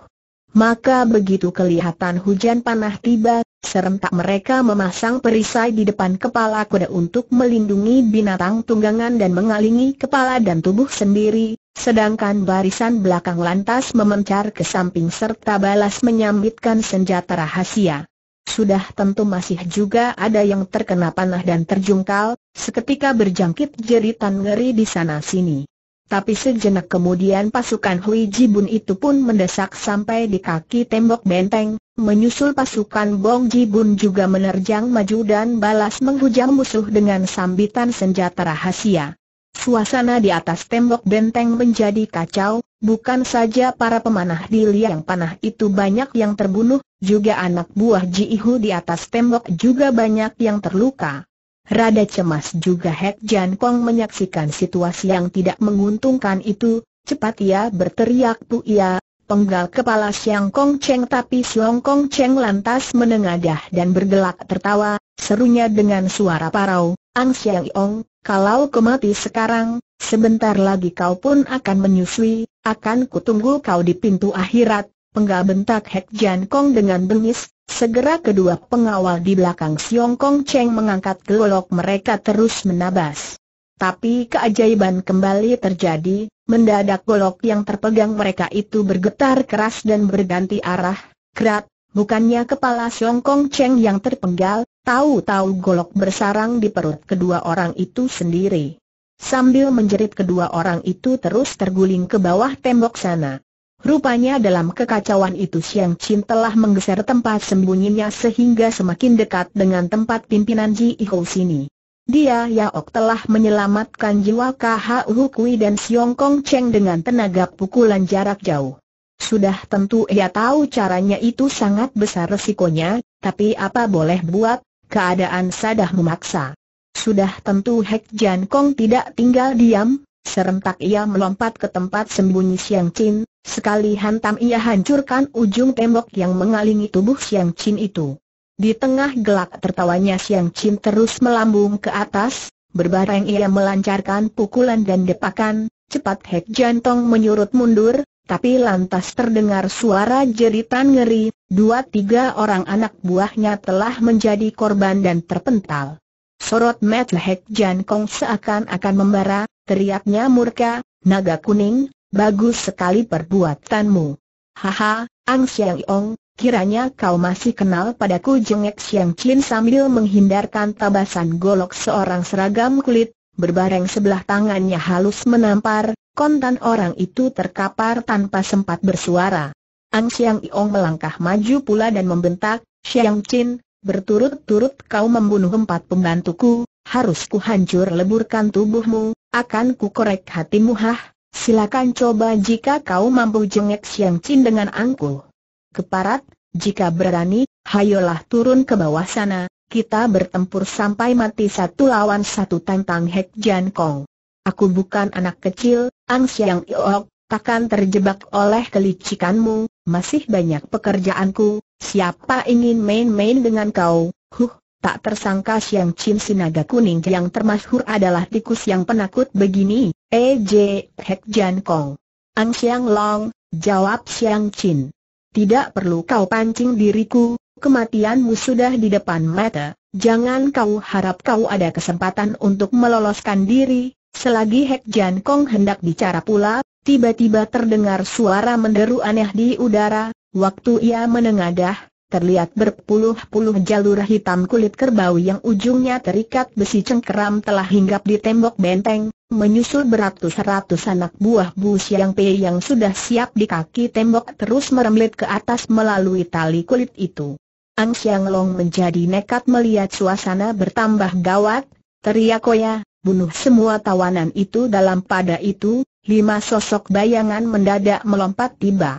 Maka begitu kelihatan hujan panah tiba, Serentak mereka memasang perisai di depan kepala kuda untuk melindungi binatang tunggangan dan mengalingi kepala dan tubuh sendiri, sedangkan barisan belakang lantas memencar ke samping serta balas menyambitkan senjata rahasia. Sudah tentu masih juga ada yang terkena panah dan terjungkal, seketika berjangkit jeritan ngeri di sana-sini. Tapi sejenak kemudian pasukan Hui Jibun itu pun mendesak sampai di kaki tembok benteng, Menyusul pasukan Bong Bun juga menerjang maju dan balas menghujam musuh dengan sambitan senjata rahasia. Suasana di atas tembok benteng menjadi kacau, bukan saja para pemanah di liang panah itu banyak yang terbunuh, juga anak buah Ji Ihu di atas tembok juga banyak yang terluka. Rada cemas juga Hek Jan Kong menyaksikan situasi yang tidak menguntungkan itu, cepat ia berteriak tu ia, penggal kepala Siang Kong Cheng tapi Siang Kong Cheng lantas menengadah dan bergelak tertawa, serunya dengan suara parau, Ang Siang Yong, kalau kau mati sekarang, sebentar lagi kau pun akan menyusui, akan kutunggu kau di pintu akhirat, penggal bentak Hek Jan Kong dengan bengis, segera kedua pengawal di belakang Siang Kong Cheng mengangkat gelolok mereka terus menabas. Tapi keajaiban kembali terjadi, Mendadak golok yang terpegang mereka itu bergetar keras dan berganti arah, kerat, bukannya kepala Siong Kong Cheng yang terpenggal, tahu-tahu golok bersarang di perut kedua orang itu sendiri. Sambil menjerit kedua orang itu terus terguling ke bawah tembok sana. Rupanya dalam kekacauan itu Siang Chin telah menggeser tempat sembunyinya sehingga semakin dekat dengan tempat pimpinan Ji Hou sini. Dia Yaok telah menyelamatkan jiwa KHU Kui dan Siong Kong Cheng dengan tenaga pukulan jarak jauh. Sudah tentu ia tahu caranya itu sangat besar resikonya, tapi apa boleh buat, keadaan sadah memaksa. Sudah tentu Hek Jan Kong tidak tinggal diam, serentak ia melompat ke tempat sembunyi Siang Chin, sekali hantam ia hancurkan ujung tembok yang mengalingi tubuh Siang Chin itu. Di tengah gelak tertawanya Siang Chin terus melambung ke atas, berbareng ia melancarkan pukulan dan depakan, cepat Hek Jantong menyurut mundur, tapi lantas terdengar suara jeritan ngeri, dua-tiga orang anak buahnya telah menjadi korban dan terpental. Sorot mata Hek Jan seakan-akan membara, teriaknya murka, naga kuning, bagus sekali perbuatanmu. Haha, Ang Siang Yong, Kiranya kau masih kenal padaku jengek Siang Chin sambil menghindarkan tabasan golok seorang seragam kulit, berbareng sebelah tangannya halus menampar, kontan orang itu terkapar tanpa sempat bersuara. Ang Siang Iong melangkah maju pula dan membentak, Siang Chin, berturut-turut kau membunuh empat pembantuku, harus kuhancur leburkan tubuhmu, akan ku korek hatimu hah, silakan coba jika kau mampu jengek Siang Chin dengan angkuh keparat, jika berani, hayolah turun ke bawah sana, kita bertempur sampai mati satu lawan satu tentang Hek Jan Kong. Aku bukan anak kecil, Ang Siang Iok, takkan terjebak oleh kelicikanmu, masih banyak pekerjaanku, siapa ingin main-main dengan kau, huh, tak tersangka Siang Chin Sinaga Kuning yang termasyhur adalah tikus yang penakut begini, EJ Hek Jan Kong. Ang Siang Long, jawab Siang Chin. Tidak perlu kau pancing diriku, kematianmu sudah di depan mata, jangan kau harap kau ada kesempatan untuk meloloskan diri. Selagi Hek Jan Kong hendak bicara pula, tiba-tiba terdengar suara menderu aneh di udara, waktu ia menengadah, terlihat berpuluh-puluh jalur hitam kulit kerbau yang ujungnya terikat besi cengkeram telah hinggap di tembok benteng, menyusul beratus-ratus anak buah Bu Siang Pei yang sudah siap di kaki tembok terus meremlet ke atas melalui tali kulit itu. Ang Siang Long menjadi nekat melihat suasana bertambah gawat, teriak koya, bunuh semua tawanan itu dalam pada itu, lima sosok bayangan mendadak melompat tiba.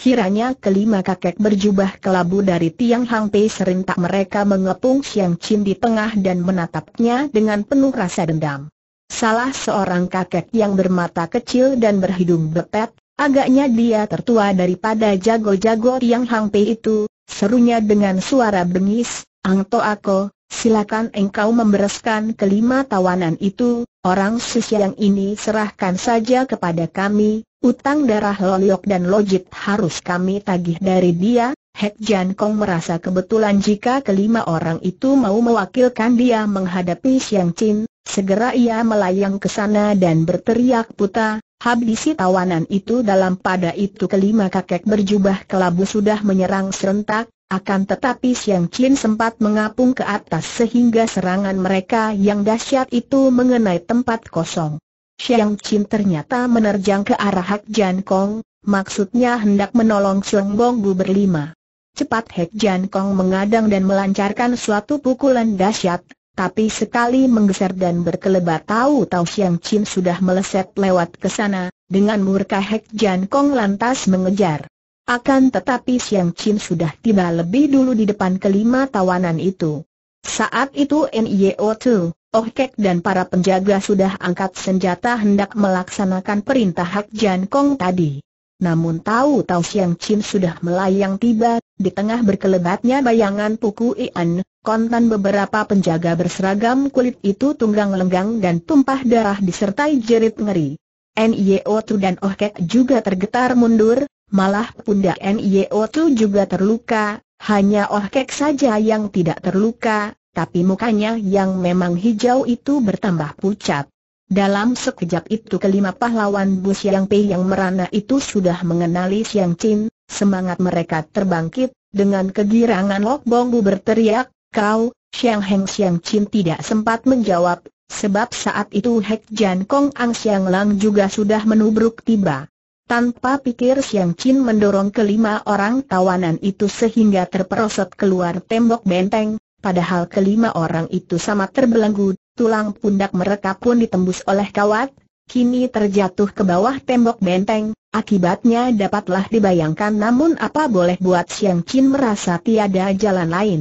Kiranya kelima kakek berjubah kelabu dari Tiang Hang Pei serentak mereka mengepung Siang Chin di tengah dan menatapnya dengan penuh rasa dendam. Salah seorang kakek yang bermata kecil dan berhidung bepet, agaknya dia tertua daripada jago-jago Tiang Hang Pei itu, serunya dengan suara bengis, Ang To Ako, silakan engkau membereskan kelima tawanan itu, Orang sisi yang ini serahkan saja kepada kami, utang darah Loliok dan Lojit harus kami tagih dari dia. Hek Jan Kong merasa kebetulan jika kelima orang itu mau mewakilkan dia menghadapi Siang Chin, segera ia melayang ke sana dan berteriak puta, habisi tawanan itu dalam pada itu kelima kakek berjubah kelabu sudah menyerang serentak, akan tetapi Siang Chin sempat mengapung ke atas sehingga serangan mereka yang dahsyat itu mengenai tempat kosong. Siang Chin ternyata menerjang ke arah Hak Jan Kong, maksudnya hendak menolong Siang Bong Bu berlima. Cepat Hak Jan Kong mengadang dan melancarkan suatu pukulan dahsyat, tapi sekali menggeser dan berkelebat tahu-tahu Siang Chin sudah meleset lewat ke sana, dengan murka Hak Jan Kong lantas mengejar. Akan tetapi Siang Chin sudah tiba lebih dulu di depan kelima tawanan itu. Saat itu NIO Tu, Oh Kek dan para penjaga sudah angkat senjata hendak melaksanakan perintah Hak Jan Kong tadi. Namun tahu-tahu Siang Chin sudah melayang tiba, di tengah berkelebatnya bayangan Puku Ian, kontan beberapa penjaga berseragam kulit itu tunggang lenggang dan tumpah darah disertai jerit ngeri. NIO Tu dan Oh Kek juga tergetar mundur, malah pundak nio tu juga terluka, hanya Oh saja yang tidak terluka, tapi mukanya yang memang hijau itu bertambah pucat. Dalam sekejap itu kelima pahlawan Bus Yang Pei yang merana itu sudah mengenali Siang Chin, semangat mereka terbangkit, dengan kegirangan Lok Bu berteriak, kau, Siang Heng Siang Chin tidak sempat menjawab, sebab saat itu Hek Jan Kong Ang Siang Lang juga sudah menubruk tiba. Tanpa pikir Siang Chin mendorong kelima orang tawanan itu sehingga terperosot keluar tembok benteng, padahal kelima orang itu sama terbelenggu, tulang pundak mereka pun ditembus oleh kawat, kini terjatuh ke bawah tembok benteng, akibatnya dapatlah dibayangkan namun apa boleh buat Siang Chin merasa tiada jalan lain.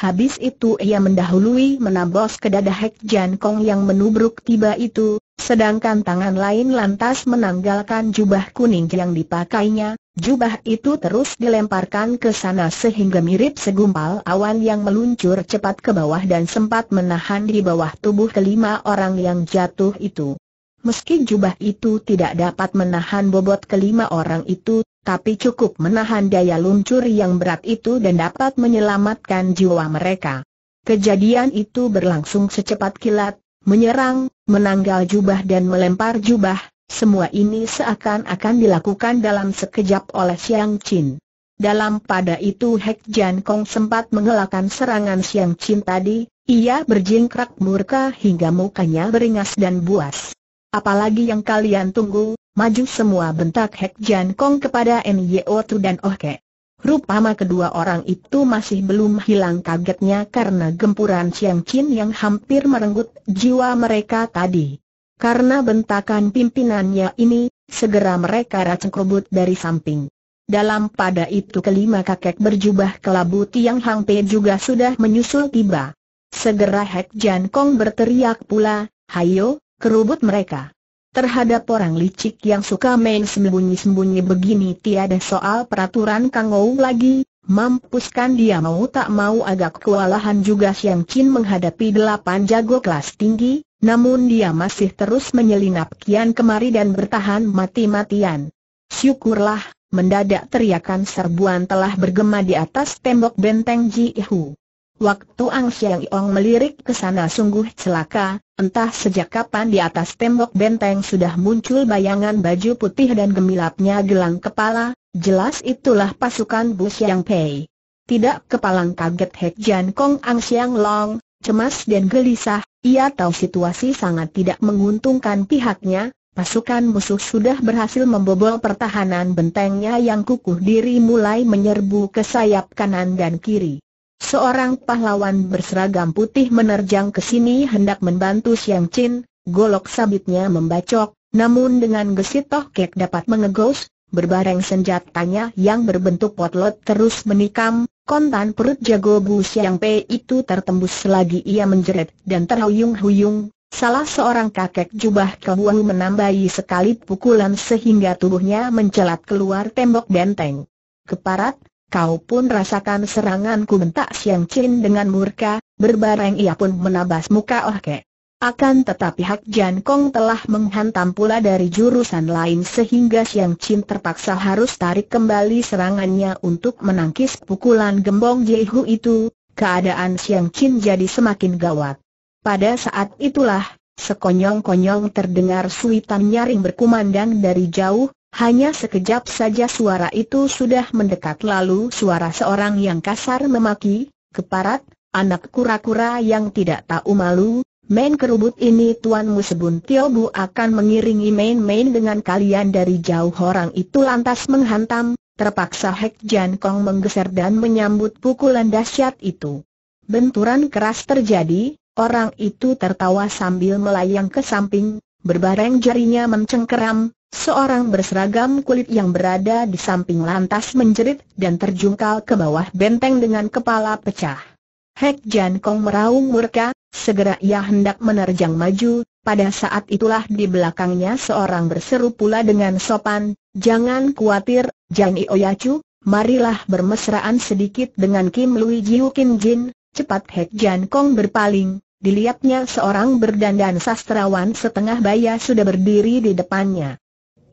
Habis itu ia mendahului menambos ke dada Hek Jan Kong yang menubruk tiba itu, Sedangkan tangan lain lantas menanggalkan jubah kuning yang dipakainya, jubah itu terus dilemparkan ke sana sehingga mirip segumpal awan yang meluncur cepat ke bawah dan sempat menahan di bawah tubuh kelima orang yang jatuh itu. Meski jubah itu tidak dapat menahan bobot kelima orang itu, tapi cukup menahan daya luncur yang berat itu dan dapat menyelamatkan jiwa mereka. Kejadian itu berlangsung secepat kilat, menyerang, menanggal jubah dan melempar jubah, semua ini seakan-akan dilakukan dalam sekejap oleh Siang Chin. Dalam pada itu Hek Jan Kong sempat mengelakkan serangan Siang Chin tadi, ia berjingkrak murka hingga mukanya beringas dan buas. Apalagi yang kalian tunggu, maju semua bentak Hek Jan Kong kepada Nyo Tu dan Ohke. Rupama kedua orang itu masih belum hilang kagetnya karena gempuran Siang Chin yang hampir merenggut jiwa mereka tadi. Karena bentakan pimpinannya ini, segera mereka kerubut dari samping. Dalam pada itu kelima kakek berjubah kelabu Tiang Hang Pe juga sudah menyusul tiba. Segera Hek Jan Kong berteriak pula, Hayo, kerubut mereka. Terhadap orang licik yang suka main sembunyi-sembunyi begini tiada soal peraturan Kang Ou lagi, mampuskan dia mau tak mau agak kewalahan juga Siang Chin menghadapi delapan jago kelas tinggi, namun dia masih terus menyelinap kian kemari dan bertahan mati-matian. Syukurlah, mendadak teriakan serbuan telah bergema di atas tembok benteng Ji Hu. Waktu Ang Siang Yong melirik ke sana sungguh celaka, entah sejak kapan di atas tembok benteng sudah muncul bayangan baju putih dan gemilapnya gelang kepala, jelas itulah pasukan Bu Xiang Pei. Tidak kepalang kaget Hek Jan Kong Ang Siang Long, cemas dan gelisah, ia tahu situasi sangat tidak menguntungkan pihaknya, pasukan musuh sudah berhasil membobol pertahanan bentengnya yang kukuh diri mulai menyerbu ke sayap kanan dan kiri. Seorang pahlawan berseragam putih menerjang ke sini hendak membantu Siang Chin, golok sabitnya membacok, namun dengan gesit Toh Kek dapat mengegos, berbareng senjatanya yang berbentuk potlot terus menikam, kontan perut jago Bu Siang Pei itu tertembus selagi ia menjeret dan terhuyung-huyung, salah seorang kakek jubah kebuah menambahi sekali pukulan sehingga tubuhnya mencelat keluar tembok benteng. Keparat, Kau pun rasakan seranganku bentak Siang Chin dengan murka, berbareng ia pun menabas muka Oh Ke. Akan tetapi Hak Jan Kong telah menghantam pula dari jurusan lain sehingga Siang Chin terpaksa harus tarik kembali serangannya untuk menangkis pukulan gembong Jehu itu, keadaan Siang Chin jadi semakin gawat. Pada saat itulah, sekonyong-konyong terdengar suitan nyaring berkumandang dari jauh, hanya sekejap saja suara itu sudah mendekat lalu suara seorang yang kasar memaki, keparat, anak kura-kura yang tidak tahu malu, main kerubut ini Tuan sebun Tiobu akan mengiringi main-main dengan kalian dari jauh orang itu lantas menghantam, terpaksa Hek Jan Kong menggeser dan menyambut pukulan dahsyat itu. Benturan keras terjadi, orang itu tertawa sambil melayang ke samping, Berbareng jarinya mencengkeram, seorang berseragam kulit yang berada di samping lantas menjerit dan terjungkal ke bawah benteng dengan kepala pecah. Hek Jan Kong meraung murka, segera ia hendak menerjang maju, pada saat itulah di belakangnya seorang berseru pula dengan sopan, Jangan khawatir, Jan Ioyacu, marilah bermesraan sedikit dengan Kim Lui Jiu Kin Jin, cepat Hek Jan Kong berpaling, dilihatnya seorang berdandan sastrawan setengah baya sudah berdiri di depannya.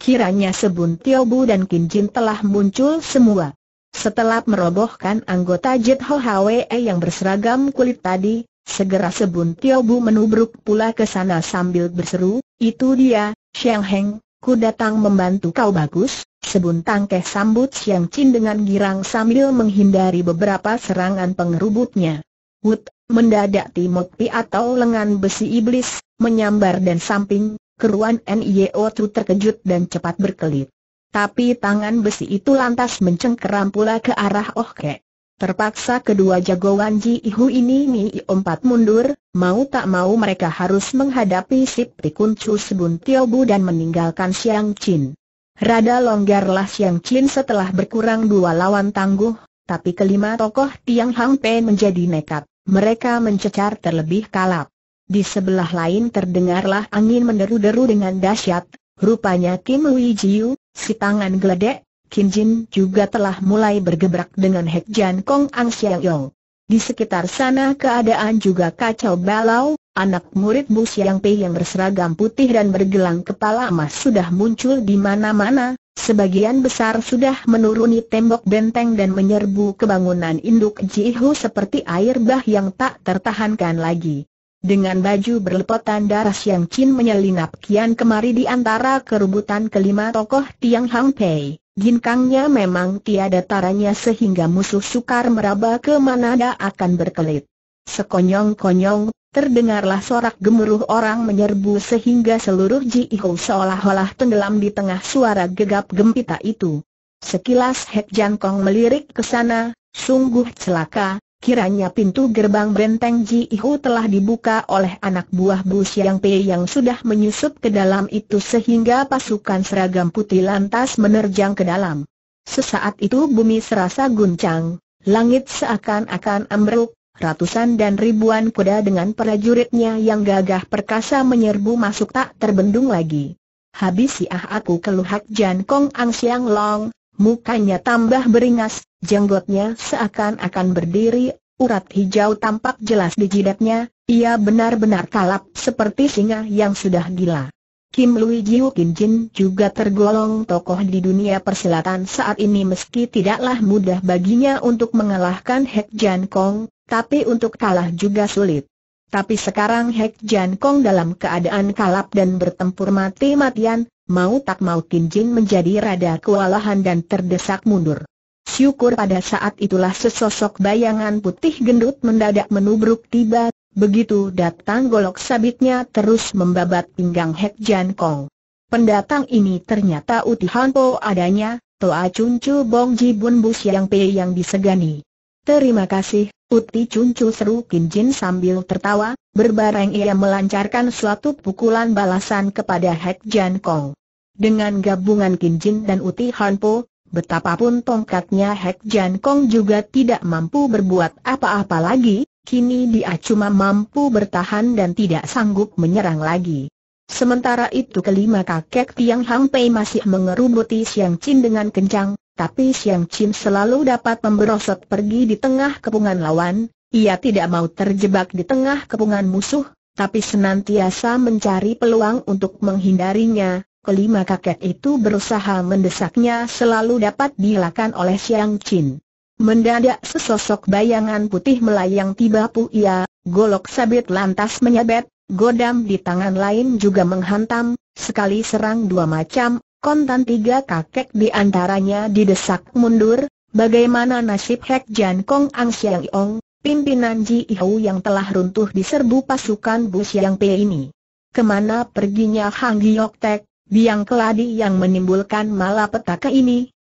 Kiranya Sebun Tiobu dan Kinjin telah muncul semua. Setelah merobohkan anggota Jet Ho Hwe yang berseragam kulit tadi, segera Sebun Tiobu menubruk pula ke sana sambil berseru, itu dia, Xiang Heng, ku datang membantu kau bagus, Sebun tangkeh sambut Siang Chin dengan girang sambil menghindari beberapa serangan pengerubutnya. Wut, Mendadak timut Pi atau lengan besi iblis, menyambar dan samping, keruan NIO itu terkejut dan cepat berkelit. Tapi tangan besi itu lantas mencengkeram pula ke arah Oh Ke. Terpaksa kedua jagoan Ji Ihu ini Mi empat mundur, mau tak mau mereka harus menghadapi Sip Tikun Chu Sebun Tiobu dan meninggalkan Siang Chin. Rada longgarlah Siang Chin setelah berkurang dua lawan tangguh, tapi kelima tokoh Tiang Hang Pei menjadi nekat. Mereka mencecar terlebih kalap. Di sebelah lain terdengarlah angin menderu-deru dengan dahsyat. Rupanya Kim Wee Jiu, si tangan geledek, Kim Jin juga telah mulai bergebrak dengan Hek Jan Kong Ang Xiao Yong. Di sekitar sana keadaan juga kacau balau, anak murid Bu Siang Pei yang berseragam putih dan bergelang kepala emas sudah muncul di mana-mana, Sebagian besar sudah menuruni tembok benteng dan menyerbu kebangunan induk Jihu seperti air bah yang tak tertahankan lagi. Dengan baju berlepotan darah Siang Chin menyelinap kian kemari di antara kerubutan kelima tokoh Tiang Hang Pei. Ginkangnya memang tiada taranya sehingga musuh sukar meraba ke mana dia akan berkelit. Sekonyong-konyong, terdengarlah sorak gemuruh orang menyerbu sehingga seluruh Ji Hou seolah-olah tenggelam di tengah suara gegap gempita itu. Sekilas Hek Jan Kong melirik ke sana, sungguh celaka, kiranya pintu gerbang benteng Ji Hou telah dibuka oleh anak buah Bu Siang Pei yang sudah menyusup ke dalam itu sehingga pasukan seragam putih lantas menerjang ke dalam. Sesaat itu bumi serasa guncang, langit seakan-akan ambruk, ratusan dan ribuan kuda dengan prajuritnya yang gagah perkasa menyerbu masuk tak terbendung lagi. Habis ah aku keluhak Jan Kong Ang Siang Long, mukanya tambah beringas, jenggotnya seakan-akan berdiri, urat hijau tampak jelas di jidatnya, ia benar-benar kalap seperti singa yang sudah gila. Kim Lui Jiu Kim Jin juga tergolong tokoh di dunia persilatan saat ini meski tidaklah mudah baginya untuk mengalahkan Hek Jan Kong, tapi untuk kalah juga sulit. Tapi sekarang Hek Jan Kong dalam keadaan kalap dan bertempur mati-matian, mau tak mau Kim Jin menjadi rada kewalahan dan terdesak mundur. Syukur pada saat itulah sesosok bayangan putih gendut mendadak menubruk tiba Begitu datang golok sabitnya terus membabat pinggang Hek Jan Kong. Pendatang ini ternyata Uti Po adanya, Toa Cuncu Bong Ji Bun Bu Siang Pei yang disegani. Terima kasih, Uti Cuncu seru Kin Jin sambil tertawa, berbareng ia melancarkan suatu pukulan balasan kepada Hek Jan Kong. Dengan gabungan Kin Jin dan Uti Han Po, betapapun tongkatnya Hek Jan Kong juga tidak mampu berbuat apa-apa lagi, Kini dia cuma mampu bertahan dan tidak sanggup menyerang lagi. Sementara itu kelima kakek Tiang Hang Pei masih mengerubuti Siang Chin dengan kencang, tapi Siang Chin selalu dapat memberosot pergi di tengah kepungan lawan, ia tidak mau terjebak di tengah kepungan musuh, tapi senantiasa mencari peluang untuk menghindarinya. Kelima kakek itu berusaha mendesaknya selalu dapat dilakukan oleh Siang Chin. Mendadak sesosok bayangan putih melayang tiba ia golok sabit lantas menyabet, godam di tangan lain juga menghantam, sekali serang dua macam, kontan tiga kakek di antaranya didesak mundur, bagaimana nasib Hek Jan Kong Ang Siang Yong, pimpinan Ji Hou yang telah runtuh di serbu pasukan Bu Siang Pei ini. Kemana perginya Hang Giok Tek, biang keladi yang menimbulkan malapetaka ini?